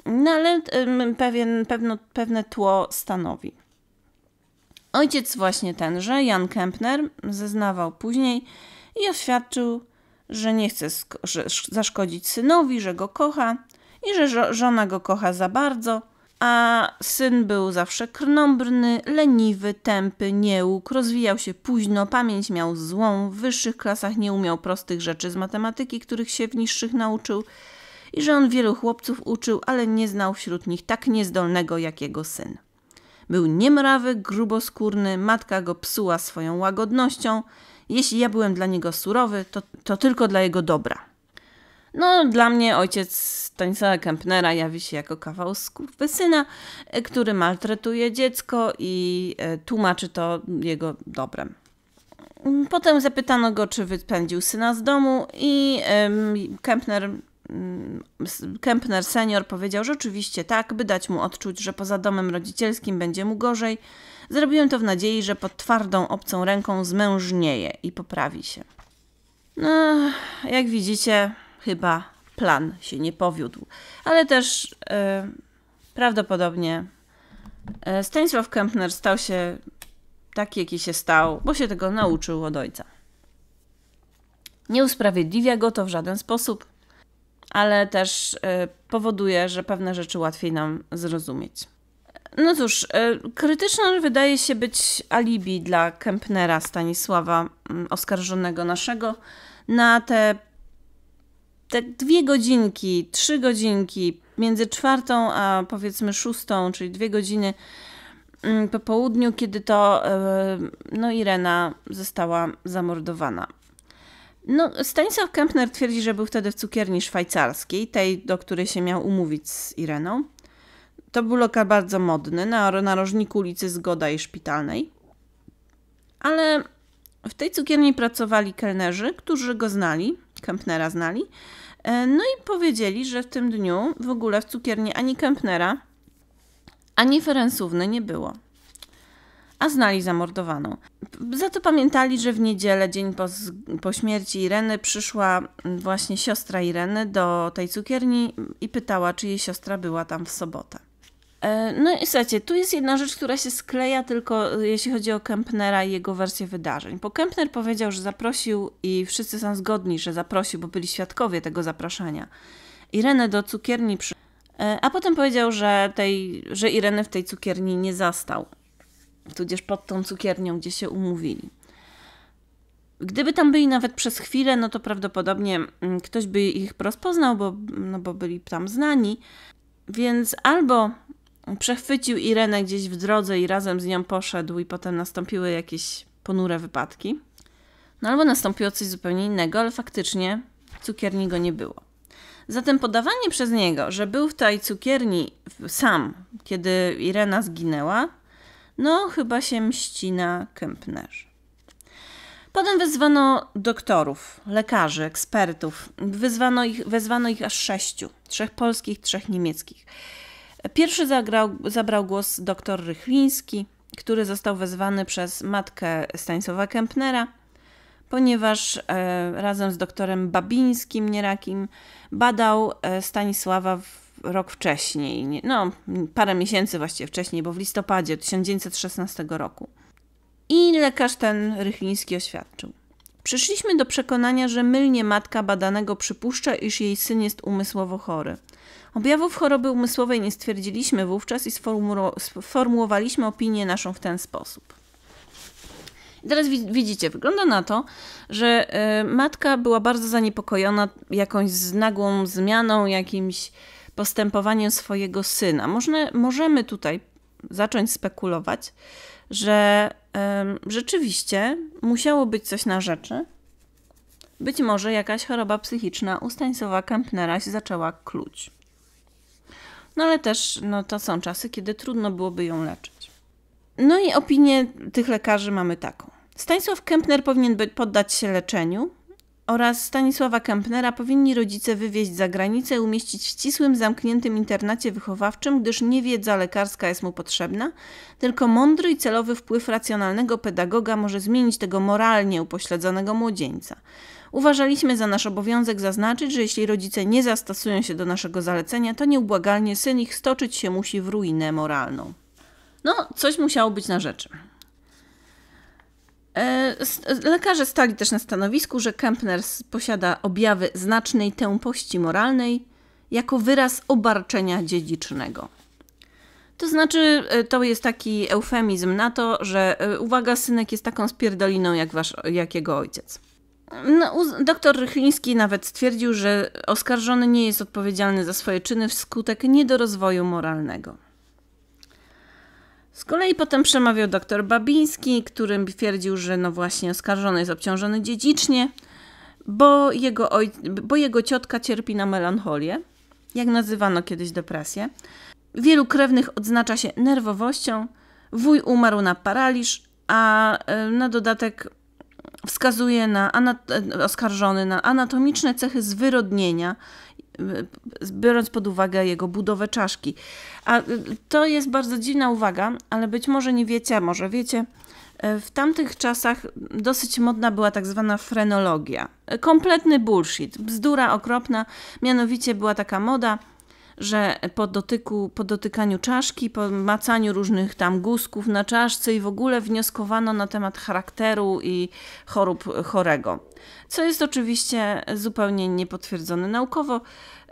no ale pewien, pewno, pewne tło stanowi. Ojciec właśnie tenże, Jan Kempner, zeznawał później i oświadczył, że nie chce zaszkodzić synowi, że go kocha i że żona go kocha za bardzo – a syn był zawsze krnąbrny, leniwy, tępy, niełk, rozwijał się późno, pamięć miał złą, w wyższych klasach nie umiał prostych rzeczy z matematyki, których się w niższych nauczył i że on wielu chłopców uczył, ale nie znał wśród nich tak niezdolnego jak jego syn. Był niemrawy, gruboskórny, matka go psuła swoją łagodnością. Jeśli ja byłem dla niego surowy, to, to tylko dla jego dobra. No, dla mnie ojciec Stanisława Kempnera jawi się jako kawał syna, e, który maltretuje dziecko i e, tłumaczy to jego dobrem. Mm, potem zapytano go, czy wypędził syna z domu i Kempner mm, Kempner senior powiedział, że oczywiście tak, by dać mu odczuć, że poza domem rodzicielskim będzie mu gorzej. Zrobiłem to w nadziei, że pod twardą, obcą ręką zmężnieje i poprawi się. No, jak widzicie, chyba plan się nie powiódł. Ale też e, prawdopodobnie e, Stanisław Kempner stał się taki, jaki się stał, bo się tego nauczył od ojca. Nie usprawiedliwia go to w żaden sposób, ale też e, powoduje, że pewne rzeczy łatwiej nam zrozumieć. No cóż, e, krytyczne wydaje się być alibi dla Kempnera Stanisława, mm, oskarżonego naszego, na te te dwie godzinki, trzy godzinki między czwartą a powiedzmy szóstą, czyli dwie godziny mm, po południu, kiedy to e, no, Irena została zamordowana. No, Stanisław Kempner twierdzi, że był wtedy w cukierni szwajcarskiej, tej, do której się miał umówić z Ireną. To był lokal bardzo modny, na narożniku ulicy Zgoda i Szpitalnej. Ale w tej cukierni pracowali kelnerzy, którzy go znali Kempnera znali. E, no i powiedzieli, że w tym dniu w ogóle w cukierni ani Kempnera, ani Ferensówny nie było. A znali zamordowaną. Za to pamiętali, że w niedzielę, dzień po, po śmierci Ireny, przyszła właśnie siostra Ireny do tej cukierni i pytała, czy jej siostra była tam w sobotę. E, no i słuchajcie, tu jest jedna rzecz, która się skleja tylko e, jeśli chodzi o Kempnera i jego wersję wydarzeń. Bo Kempner powiedział, że zaprosił i wszyscy są zgodni, że zaprosił, bo byli świadkowie tego zapraszania. Irenę do cukierni przy... E, a potem powiedział, że, tej, że Ireny w tej cukierni nie zastał. Tudzież pod tą cukiernią, gdzie się umówili. Gdyby tam byli nawet przez chwilę, no to prawdopodobnie mm, ktoś by ich rozpoznał, bo, no bo byli tam znani. Więc albo Przechwycił Irenę gdzieś w drodze i razem z nią poszedł i potem nastąpiły jakieś ponure wypadki. No albo nastąpiło coś zupełnie innego, ale faktycznie w cukierni go nie było. Zatem podawanie przez niego, że był w tej cukierni sam, kiedy Irena zginęła, no chyba się mści na Kempnerze. Potem wezwano doktorów, lekarzy, ekspertów. Wyzwano ich, wezwano ich aż sześciu. Trzech polskich, trzech niemieckich. Pierwszy zagrał, zabrał głos dr Rychliński, który został wezwany przez matkę Stanisława Kempnera, ponieważ e, razem z doktorem Babińskim Nierakim badał e, Stanisława w, rok wcześniej, no parę miesięcy właściwie wcześniej, bo w listopadzie 1916 roku. I lekarz ten Rychliński oświadczył. Przyszliśmy do przekonania, że mylnie matka badanego przypuszcza, iż jej syn jest umysłowo chory. Objawów choroby umysłowej nie stwierdziliśmy wówczas i sformułowaliśmy opinię naszą w ten sposób. I teraz widzicie, wygląda na to, że e, matka była bardzo zaniepokojona jakąś nagłą zmianą, jakimś postępowaniem swojego syna. Można, możemy tutaj zacząć spekulować, że e, rzeczywiście musiało być coś na rzeczy. Być może jakaś choroba psychiczna u Stanisława Kempnera się zaczęła kluć. No ale też no, to są czasy, kiedy trudno byłoby ją leczyć. No i opinię tych lekarzy mamy taką. Stanisław Kempner powinien być, poddać się leczeniu, oraz Stanisława Kempnera powinni rodzice wywieźć za granicę i umieścić w ścisłym, zamkniętym internacie wychowawczym, gdyż nie wiedza lekarska jest mu potrzebna, tylko mądry i celowy wpływ racjonalnego pedagoga może zmienić tego moralnie upośledzonego młodzieńca. Uważaliśmy za nasz obowiązek zaznaczyć, że jeśli rodzice nie zastosują się do naszego zalecenia, to nieubłagalnie syn ich stoczyć się musi w ruinę moralną. No, coś musiało być na rzeczy. E, lekarze stali też na stanowisku, że Kempner posiada objawy znacznej tępości moralnej jako wyraz obarczenia dziedzicznego. To znaczy, e, to jest taki eufemizm na to, że e, uwaga, synek jest taką spierdoliną jak, wasz, jak jego ojciec. No, doktor Rychliński nawet stwierdził, że oskarżony nie jest odpowiedzialny za swoje czyny wskutek niedorozwoju moralnego. Z kolei potem przemawiał dr Babiński, którym twierdził, że no właśnie oskarżony jest obciążony dziedzicznie, bo jego, oj... bo jego ciotka cierpi na melancholię, jak nazywano kiedyś depresję. Wielu krewnych odznacza się nerwowością, wuj umarł na paraliż, a e, na dodatek wskazuje na e, oskarżony na anatomiczne cechy zwyrodnienia biorąc pod uwagę jego budowę czaszki. A y, to jest bardzo dziwna uwaga, ale być może nie wiecie, a może wiecie, e, w tamtych czasach dosyć modna była tak zwana frenologia. E, kompletny bullshit, bzdura okropna. Mianowicie była taka moda, że po, dotyku, po dotykaniu czaszki, po macaniu różnych tam guzków na czaszce i w ogóle wnioskowano na temat charakteru i chorób e, chorego co jest oczywiście zupełnie niepotwierdzone naukowo.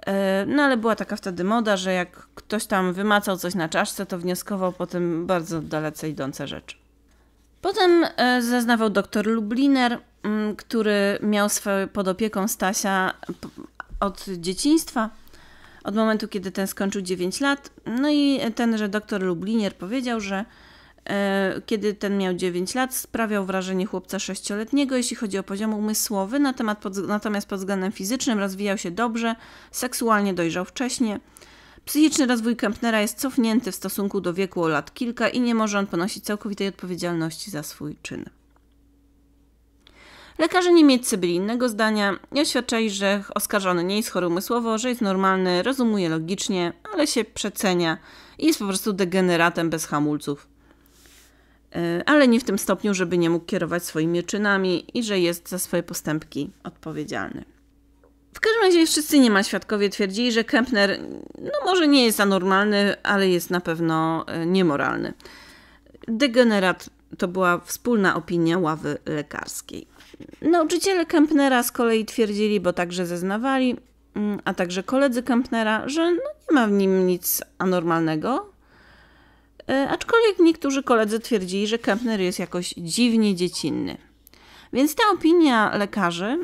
E, no ale była taka wtedy moda, że jak ktoś tam wymacał coś na czaszce, to wnioskował potem bardzo dalece idące rzeczy. Potem e, zeznawał doktor Lubliner, mm, który miał swoją pod opieką Stasia od dzieciństwa, od momentu, kiedy ten skończył 9 lat. No i tenże doktor Lublinier powiedział, że E, kiedy ten miał 9 lat, sprawiał wrażenie chłopca sześcioletniego, jeśli chodzi o poziom umysłowy, na temat pod, natomiast pod względem fizycznym rozwijał się dobrze, seksualnie dojrzał wcześniej. Psychiczny rozwój Kempnera jest cofnięty w stosunku do wieku o lat kilka i nie może on ponosić całkowitej odpowiedzialności za swój czyn. Lekarze niemieccy byli innego zdania i oświadczali, że oskarżony nie jest chory umysłowo, że jest normalny, rozumuje logicznie, ale się przecenia i jest po prostu degeneratem bez hamulców. E, ale nie w tym stopniu, żeby nie mógł kierować swoimi czynami i że jest za swoje postępki odpowiedzialny. W każdym razie wszyscy nie ma świadkowie twierdzili, że Kempner no może nie jest anormalny, ale jest na pewno e, niemoralny. Degenerat to była wspólna opinia ławy lekarskiej. Nauczyciele Kempnera z kolei twierdzili, bo także zeznawali, mm, a także koledzy Kempnera, że no nie ma w nim nic anormalnego, E, aczkolwiek niektórzy koledzy twierdzili, że Kempner jest jakoś dziwnie dziecinny. Więc ta opinia lekarzy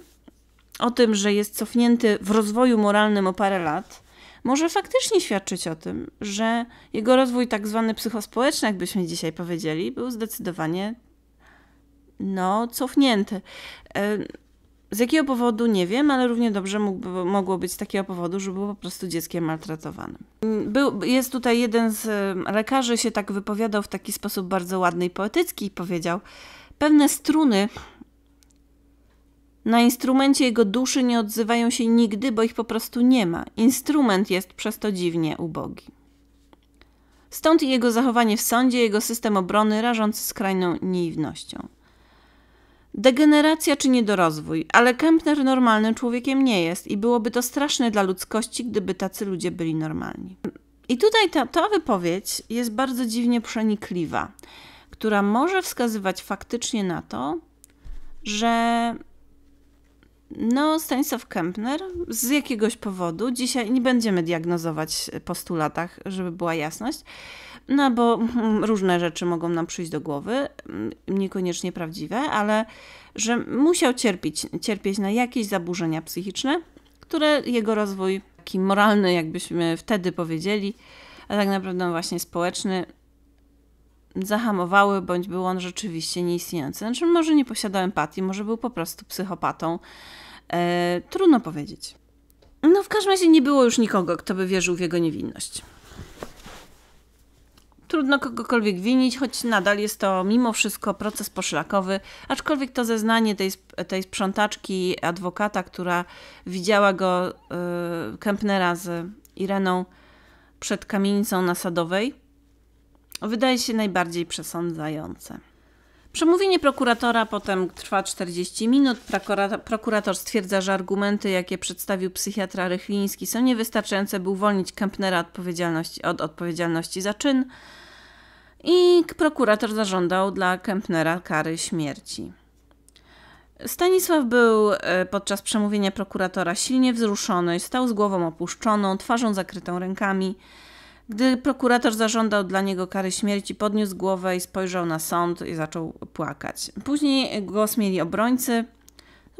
o tym, że jest cofnięty w rozwoju moralnym o parę lat, może faktycznie świadczyć o tym, że jego rozwój tak zwany psychospołeczny, jakbyśmy dzisiaj powiedzieli, był zdecydowanie no, cofnięty. E, z jakiego powodu nie wiem, ale równie dobrze mógłby, mogło być z takiego powodu, że był po prostu dzieckiem maltretowanym. Był, jest tutaj jeden z lekarzy się tak wypowiadał w taki sposób bardzo ładny i poetycki i powiedział: Pewne struny na instrumencie jego duszy nie odzywają się nigdy, bo ich po prostu nie ma. Instrument jest przez to dziwnie ubogi. Stąd jego zachowanie w sądzie, jego system obrony rażący skrajną naiwnością. Degeneracja czy niedorozwój, ale Kempner normalnym człowiekiem nie jest i byłoby to straszne dla ludzkości, gdyby tacy ludzie byli normalni. I tutaj ta, ta wypowiedź jest bardzo dziwnie przenikliwa, która może wskazywać faktycznie na to, że no, Stanisław Kempner z jakiegoś powodu, dzisiaj nie będziemy diagnozować postulatach, żeby była jasność, no bo mm, różne rzeczy mogą nam przyjść do głowy, mm, niekoniecznie prawdziwe, ale że musiał cierpieć, cierpieć na jakieś zaburzenia psychiczne, które jego rozwój taki moralny, jakbyśmy wtedy powiedzieli, a tak naprawdę właśnie społeczny zahamowały, bądź był on rzeczywiście nieistniejący. Znaczy, może nie posiadał empatii, może był po prostu psychopatą. E, trudno powiedzieć. No, w każdym razie nie było już nikogo, kto by wierzył w jego niewinność. Trudno kogokolwiek winić, choć nadal jest to mimo wszystko proces poszlakowy, aczkolwiek to zeznanie tej, tej sprzątaczki, adwokata, która widziała go, yy, Kempnera z Ireną przed kamienicą nasadowej, wydaje się najbardziej przesądzające. Przemówienie prokuratora potem trwa 40 minut. Prokurator stwierdza, że argumenty, jakie przedstawił psychiatra Rychliński, są niewystarczające, by uwolnić Kempnera odpowiedzialności, od odpowiedzialności za czyn i prokurator zażądał dla Kempnera kary śmierci. Stanisław był e, podczas przemówienia prokuratora silnie wzruszony, stał z głową opuszczoną, twarzą zakrytą rękami. Gdy prokurator zażądał dla niego kary śmierci, podniósł głowę i spojrzał na sąd i zaczął płakać. Później głos mieli obrońcy.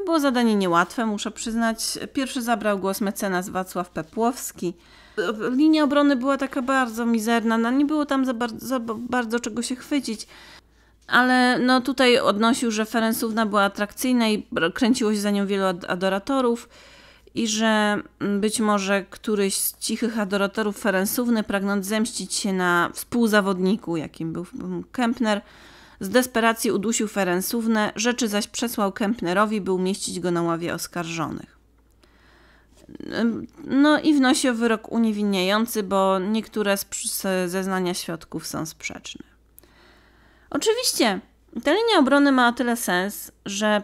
Było zadanie niełatwe, muszę przyznać. Pierwszy zabrał głos mecenas Wacław Pepłowski, linia obrony była taka bardzo mizerna, no nie było tam za, za bardzo czego się chwycić. Ale no tutaj odnosił, że Ferencówna była atrakcyjna i kręciło się za nią wielu adoratorów i że mm, być może któryś z cichych adoratorów Ferencówny, pragnąc zemścić się na współzawodniku, jakim był Kempner, z desperacji udusił Ferencównę, rzeczy zaś przesłał Kempnerowi, by umieścić go na ławie oskarżonych. No i wnosi o wyrok uniewinniający, bo niektóre z zeznania świadków są sprzeczne. Oczywiście, ta linia obrony ma o tyle sens, że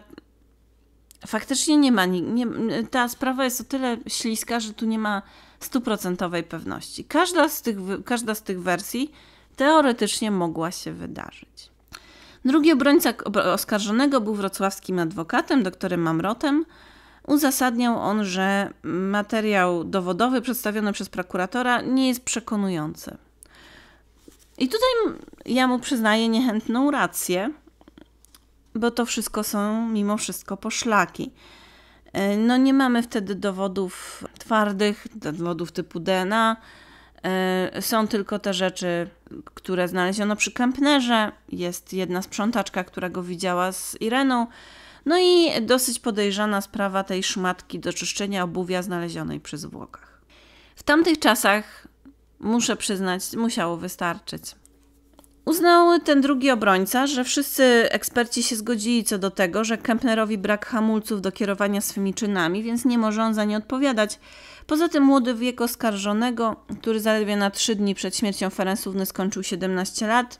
faktycznie nie ma. Nie, ta sprawa jest o tyle śliska, że tu nie ma stuprocentowej pewności. Każda z, tych, każda z tych wersji teoretycznie mogła się wydarzyć. Drugi obrońca oskarżonego był wrocławskim adwokatem, doktorem Mamrotem Uzasadniał on, że materiał dowodowy przedstawiony przez prokuratora nie jest przekonujący. I tutaj ja mu przyznaję niechętną rację, bo to wszystko są mimo wszystko poszlaki. E, no nie mamy wtedy dowodów twardych, dowodów typu DNA. E, są tylko te rzeczy, które znaleziono przy Kempnerze. Jest jedna sprzątaczka, która go widziała z Ireną. No i dosyć podejrzana sprawa tej szmatki do czyszczenia obuwia znalezionej przy zwłokach. W tamtych czasach, muszę przyznać, musiało wystarczyć. Uznał ten drugi obrońca, że wszyscy eksperci się zgodzili co do tego, że Kempnerowi brak hamulców do kierowania swymi czynami, więc nie może on za nie odpowiadać. Poza tym młody wiek oskarżonego, który zaledwie na trzy dni przed śmiercią Ferensówny skończył 17 lat,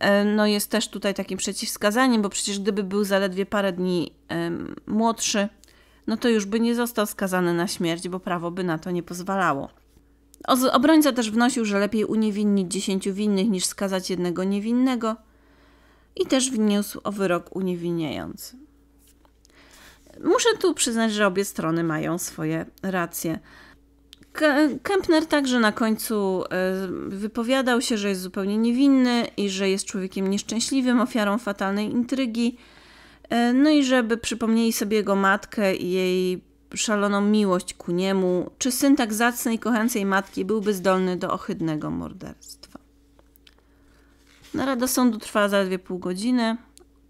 E, no jest też tutaj takim przeciwwskazaniem, bo przecież gdyby był zaledwie parę dni młodszy, no to już by nie został skazany na śmierć, bo prawo by na to nie pozwalało. Obrońca też wnosił, że lepiej uniewinnić dziesięciu winnych niż skazać jednego niewinnego i też wniósł o wyrok uniewinniający. Muszę tu przyznać, że obie strony mają swoje racje. Kempner także na końcu e, wypowiadał się, że jest zupełnie niewinny i że jest człowiekiem nieszczęśliwym, ofiarą fatalnej intrygi. E, no i żeby przypomnieli sobie jego matkę i jej szaloną miłość ku niemu, czy syn tak zacnej, kochającej matki byłby zdolny do ohydnego morderstwa. Narada no, sądu trwała zaledwie pół godziny.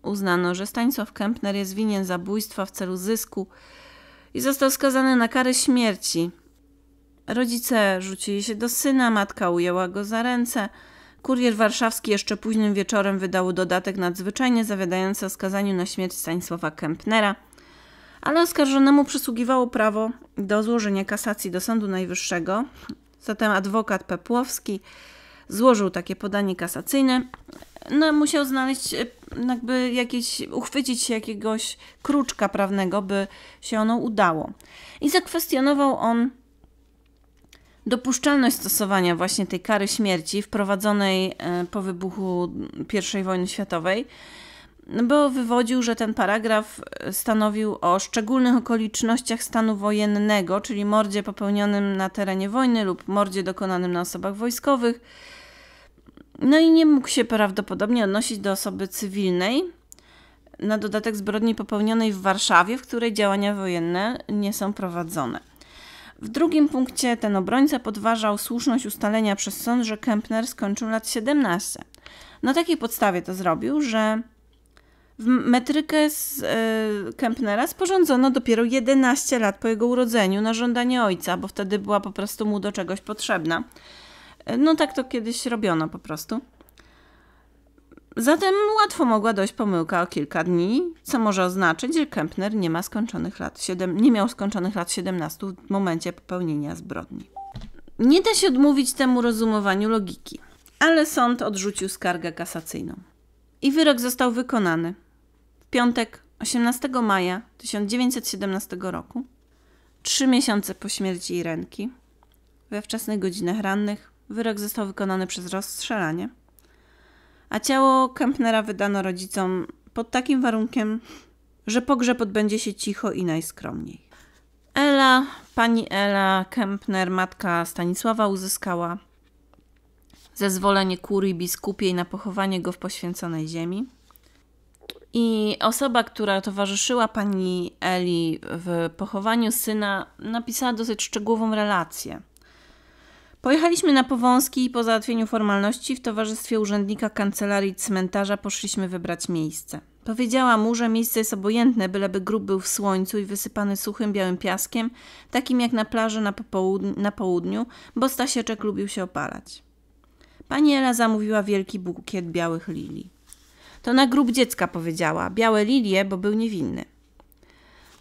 Uznano, że Stanisław Kempner jest winien zabójstwa w celu zysku i został skazany na karę śmierci Rodzice rzucili się do syna, matka ujęła go za ręce. Kurier warszawski jeszcze późnym wieczorem wydał dodatek nadzwyczajny zawiadający o skazaniu na śmierć Stanisława Kempnera, ale oskarżonemu przysługiwało prawo do złożenia kasacji do Sądu Najwyższego. Zatem adwokat Pepłowski złożył takie podanie kasacyjne. No, musiał znaleźć, e, jakby jakieś, uchwycić się jakiegoś kruczka prawnego, by się ono udało. I zakwestionował on Dopuszczalność stosowania właśnie tej kary śmierci wprowadzonej e, po wybuchu I wojny światowej, no bo wywodził, że ten paragraf e, stanowił o szczególnych okolicznościach stanu wojennego, czyli mordzie popełnionym na terenie wojny lub mordzie dokonanym na osobach wojskowych. No i nie mógł się prawdopodobnie odnosić do osoby cywilnej, na dodatek zbrodni popełnionej w Warszawie, w której działania wojenne nie są prowadzone. W drugim punkcie ten obrońca podważał słuszność ustalenia przez sąd, że Kempner skończył lat 17. Na takiej podstawie to zrobił, że w metrykę z, y, Kempnera sporządzono dopiero 11 lat po jego urodzeniu na żądanie ojca, bo wtedy była po prostu mu do czegoś potrzebna. E, no tak to kiedyś robiono po prostu. Zatem łatwo mogła dojść pomyłka o kilka dni, co może oznaczyć, że Kempner nie, ma skończonych lat 7, nie miał skończonych lat 17 w momencie popełnienia zbrodni. Nie da się odmówić temu rozumowaniu logiki, ale sąd odrzucił skargę kasacyjną. I wyrok został wykonany. W piątek, 18 maja 1917 roku, trzy miesiące po śmierci Irenki, we wczesnych godzinach rannych, wyrok został wykonany przez rozstrzelanie a ciało Kempnera wydano rodzicom pod takim warunkiem, że pogrzeb odbędzie się cicho i najskromniej. Ela, pani Ela Kempner, matka Stanisława, uzyskała zezwolenie kurii biskupiej na pochowanie go w poświęconej ziemi. I osoba, która towarzyszyła pani Eli w pochowaniu syna, napisała dosyć szczegółową relację Pojechaliśmy na powązki i po załatwieniu formalności w towarzystwie urzędnika kancelarii cmentarza poszliśmy wybrać miejsce. Powiedziała mu, że miejsce jest obojętne, byleby grób był w słońcu i wysypany suchym białym piaskiem, takim jak na plaży na, na południu, bo Stasieczek lubił się opalać. Pani Ela zamówiła wielki bukiet białych lilii. To na grób dziecka powiedziała, białe lilie, bo był niewinny.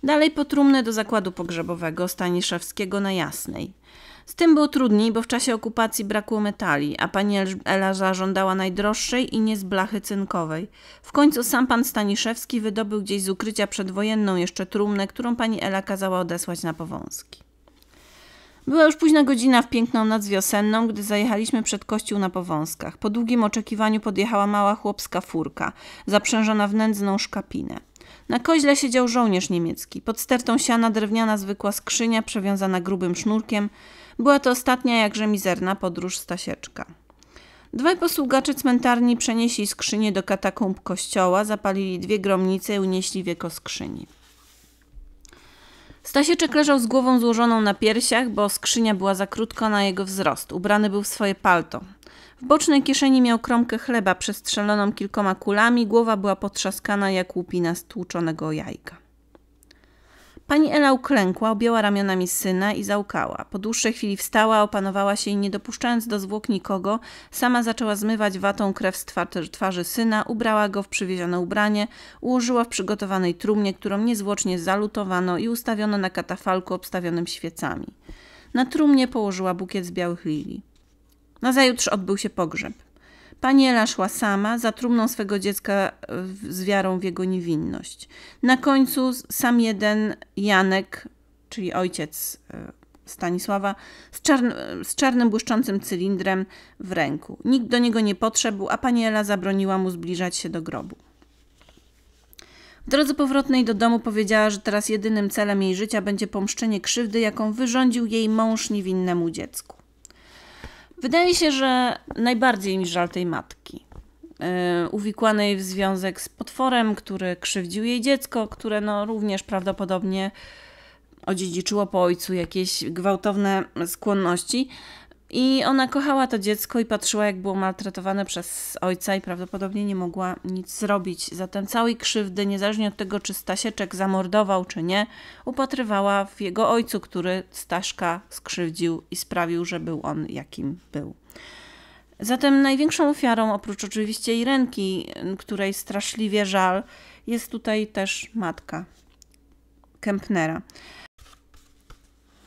Dalej po trumnę do zakładu pogrzebowego Staniszewskiego na Jasnej. Z tym było trudniej, bo w czasie okupacji brakło metali, a pani Ela zażądała najdroższej i nie z blachy cynkowej. W końcu sam pan Staniszewski wydobył gdzieś z ukrycia przedwojenną jeszcze trumnę, którą pani Ela kazała odesłać na powązki. Była już późna godzina w piękną noc wiosenną, gdy zajechaliśmy przed kościół na powązkach. Po długim oczekiwaniu podjechała mała chłopska furka, zaprzężona w nędzną szkapinę. Na koźle siedział żołnierz niemiecki. Pod stertą siana drewniana zwykła skrzynia przewiązana grubym sznurkiem, była to ostatnia jakże mizerna podróż Stasieczka. Dwaj posługacze cmentarni przenieśli skrzynię do katakumb kościoła, zapalili dwie gromnice i unieśli wieko skrzyni. Stasieczek leżał z głową złożoną na piersiach, bo skrzynia była za krótko na jego wzrost. Ubrany był w swoje palto. W bocznej kieszeni miał kromkę chleba przestrzeloną kilkoma kulami, głowa była potrzaskana jak łupina stłuczonego jajka. Pani Ela uklękła, objęła ramionami syna i załkała. Po dłuższej chwili wstała, opanowała się i nie dopuszczając do zwłok nikogo, sama zaczęła zmywać watą krew z twarzy syna, ubrała go w przywiezione ubranie, ułożyła w przygotowanej trumnie, którą niezwłocznie zalutowano i ustawiono na katafalku obstawionym świecami. Na trumnie położyła bukiet z białych lili. Nazajutrz odbył się pogrzeb. Pani Ela szła sama, za trumną swego dziecka e, z wiarą w jego niewinność. Na końcu sam jeden Janek, czyli ojciec e, Stanisława, z, z czarnym błyszczącym cylindrem w ręku. Nikt do niego nie potrzebł, a pani Ela zabroniła mu zbliżać się do grobu. W drodze powrotnej do domu powiedziała, że teraz jedynym celem jej życia będzie pomszczenie krzywdy, jaką wyrządził jej mąż niewinnemu dziecku. Wydaje się, że najbardziej mi żal tej matki, e, uwikłanej w związek z potworem, który krzywdził jej dziecko, które no również prawdopodobnie odziedziczyło po ojcu jakieś gwałtowne skłonności. I ona kochała to dziecko i patrzyła, jak było maltretowane przez ojca i prawdopodobnie nie mogła nic zrobić. Zatem całej krzywdy, niezależnie od tego, czy Stasieczek zamordował, czy nie, upatrywała w jego ojcu, który Staszka skrzywdził i sprawił, że był on jakim był. Zatem największą ofiarą, oprócz oczywiście Irenki, której straszliwie żal, jest tutaj też matka Kempnera.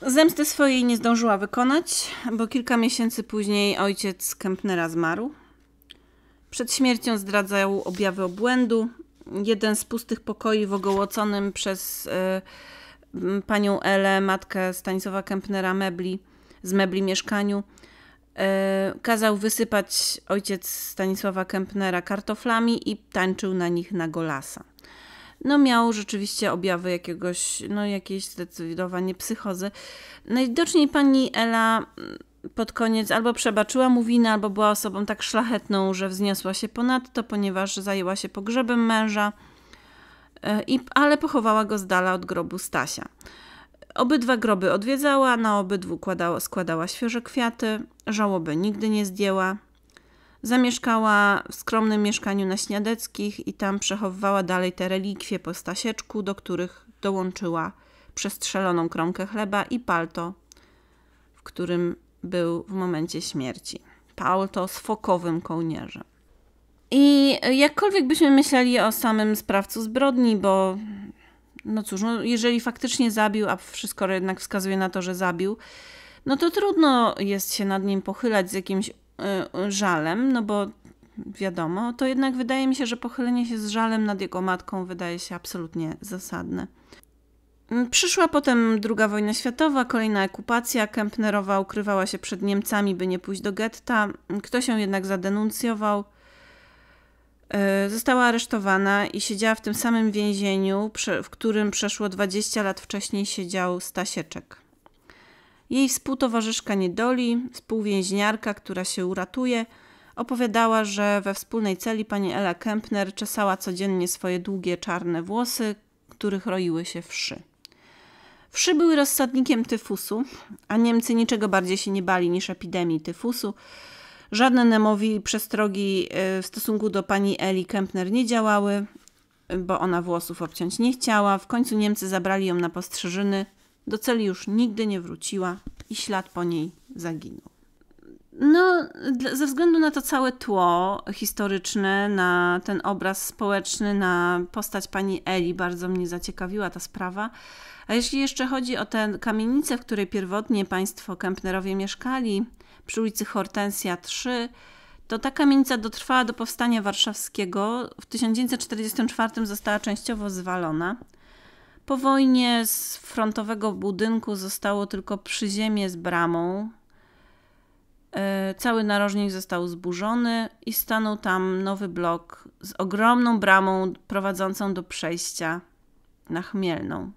Zemsty swojej nie zdążyła wykonać, bo kilka miesięcy później ojciec Kempnera zmarł. Przed śmiercią zdradzał objawy obłędu. Jeden z pustych pokoi w ogołoconym przez y, panią Elę, matkę Stanisława Kempnera mebli, z mebli mieszkaniu, y, kazał wysypać ojciec Stanisława Kempnera kartoflami i tańczył na nich na golasa no miał rzeczywiście objawy jakiegoś, no jakiejś zdecydowanie psychozy. Najwidoczniej pani Ela mm, pod koniec albo przebaczyła mu winę, albo była osobą tak szlachetną, że wzniosła się ponadto, ponieważ zajęła się pogrzebem męża, e, i, ale pochowała go z dala od grobu Stasia. Obydwa groby odwiedzała, na obydwu kładała, składała świeże kwiaty, żałoby nigdy nie zdjęła, Zamieszkała w skromnym mieszkaniu na Śniadeckich i tam przechowywała dalej te relikwie po Stasieczku, do których dołączyła przestrzeloną kromkę chleba i palto, w którym był w momencie śmierci. Palto z fokowym kołnierzem. I jakkolwiek byśmy myśleli o samym sprawcu zbrodni, bo no cóż, no jeżeli faktycznie zabił, a wszystko jednak wskazuje na to, że zabił, no to trudno jest się nad nim pochylać z jakimś Y, y, żalem, no bo wiadomo, to jednak wydaje mi się, że pochylenie się z żalem nad jego matką wydaje się absolutnie zasadne. Mm, przyszła potem II wojna światowa, kolejna okupacja. Kempnerowa ukrywała się przed Niemcami, by nie pójść do getta. Ktoś ją jednak zadenuncjował. Y, została aresztowana i siedziała w tym samym więzieniu, w którym przeszło 20 lat wcześniej siedział Stasieczek. Jej współtowarzyszka niedoli, współwięźniarka, która się uratuje, opowiadała, że we wspólnej celi pani Ela Kempner czesała codziennie swoje długie czarne włosy, których roiły się wszy. Wszy były rozsadnikiem tyfusu, a Niemcy niczego bardziej się nie bali niż epidemii tyfusu. Żadne nemowi przestrogi y, w stosunku do pani Eli Kempner nie działały, bo ona włosów obciąć nie chciała. W końcu Niemcy zabrali ją na postrzeżyny do celi już nigdy nie wróciła i ślad po niej zaginął. No, ze względu na to całe tło historyczne, na ten obraz społeczny, na postać pani Eli, bardzo mnie zaciekawiła ta sprawa. A jeśli jeszcze chodzi o tę kamienicę, w której pierwotnie państwo Kempnerowie mieszkali, przy ulicy Hortensja 3, to ta kamienica dotrwała do powstania warszawskiego. W 1944 została częściowo zwalona. Po wojnie z frontowego budynku zostało tylko przyziemie z bramą. E, cały narożnik został zburzony i stanął tam nowy blok z ogromną bramą prowadzącą do przejścia na Chmielną.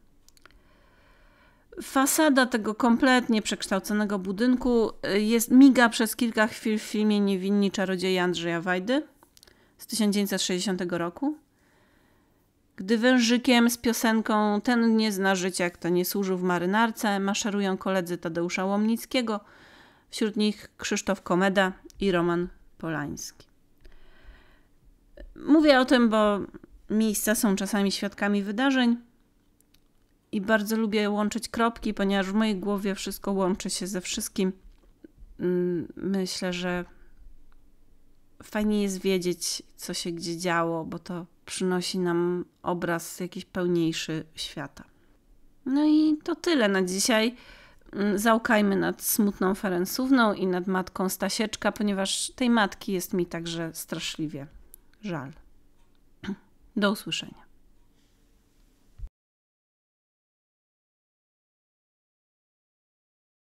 Fasada tego kompletnie przekształconego budynku e, jest miga przez kilka chwil w filmie Niewinni czarodzieja Andrzeja Wajdy z 1960 roku. Gdy wężykiem z piosenką Ten nie zna życia, kto nie służył w marynarce maszerują koledzy Tadeusza Łomnickiego, wśród nich Krzysztof Komeda i Roman Polański. Mówię o tym, bo miejsca są czasami świadkami wydarzeń i bardzo lubię łączyć kropki, ponieważ w mojej głowie wszystko łączy się ze wszystkim. Mm, myślę, że fajnie jest wiedzieć, co się gdzie działo, bo to przynosi nam obraz jakiś pełniejszy świata. No i to tyle na dzisiaj. Mm, załkajmy nad smutną Ferencówną i nad matką Stasieczka, ponieważ tej matki jest mi także straszliwie żal. Do usłyszenia.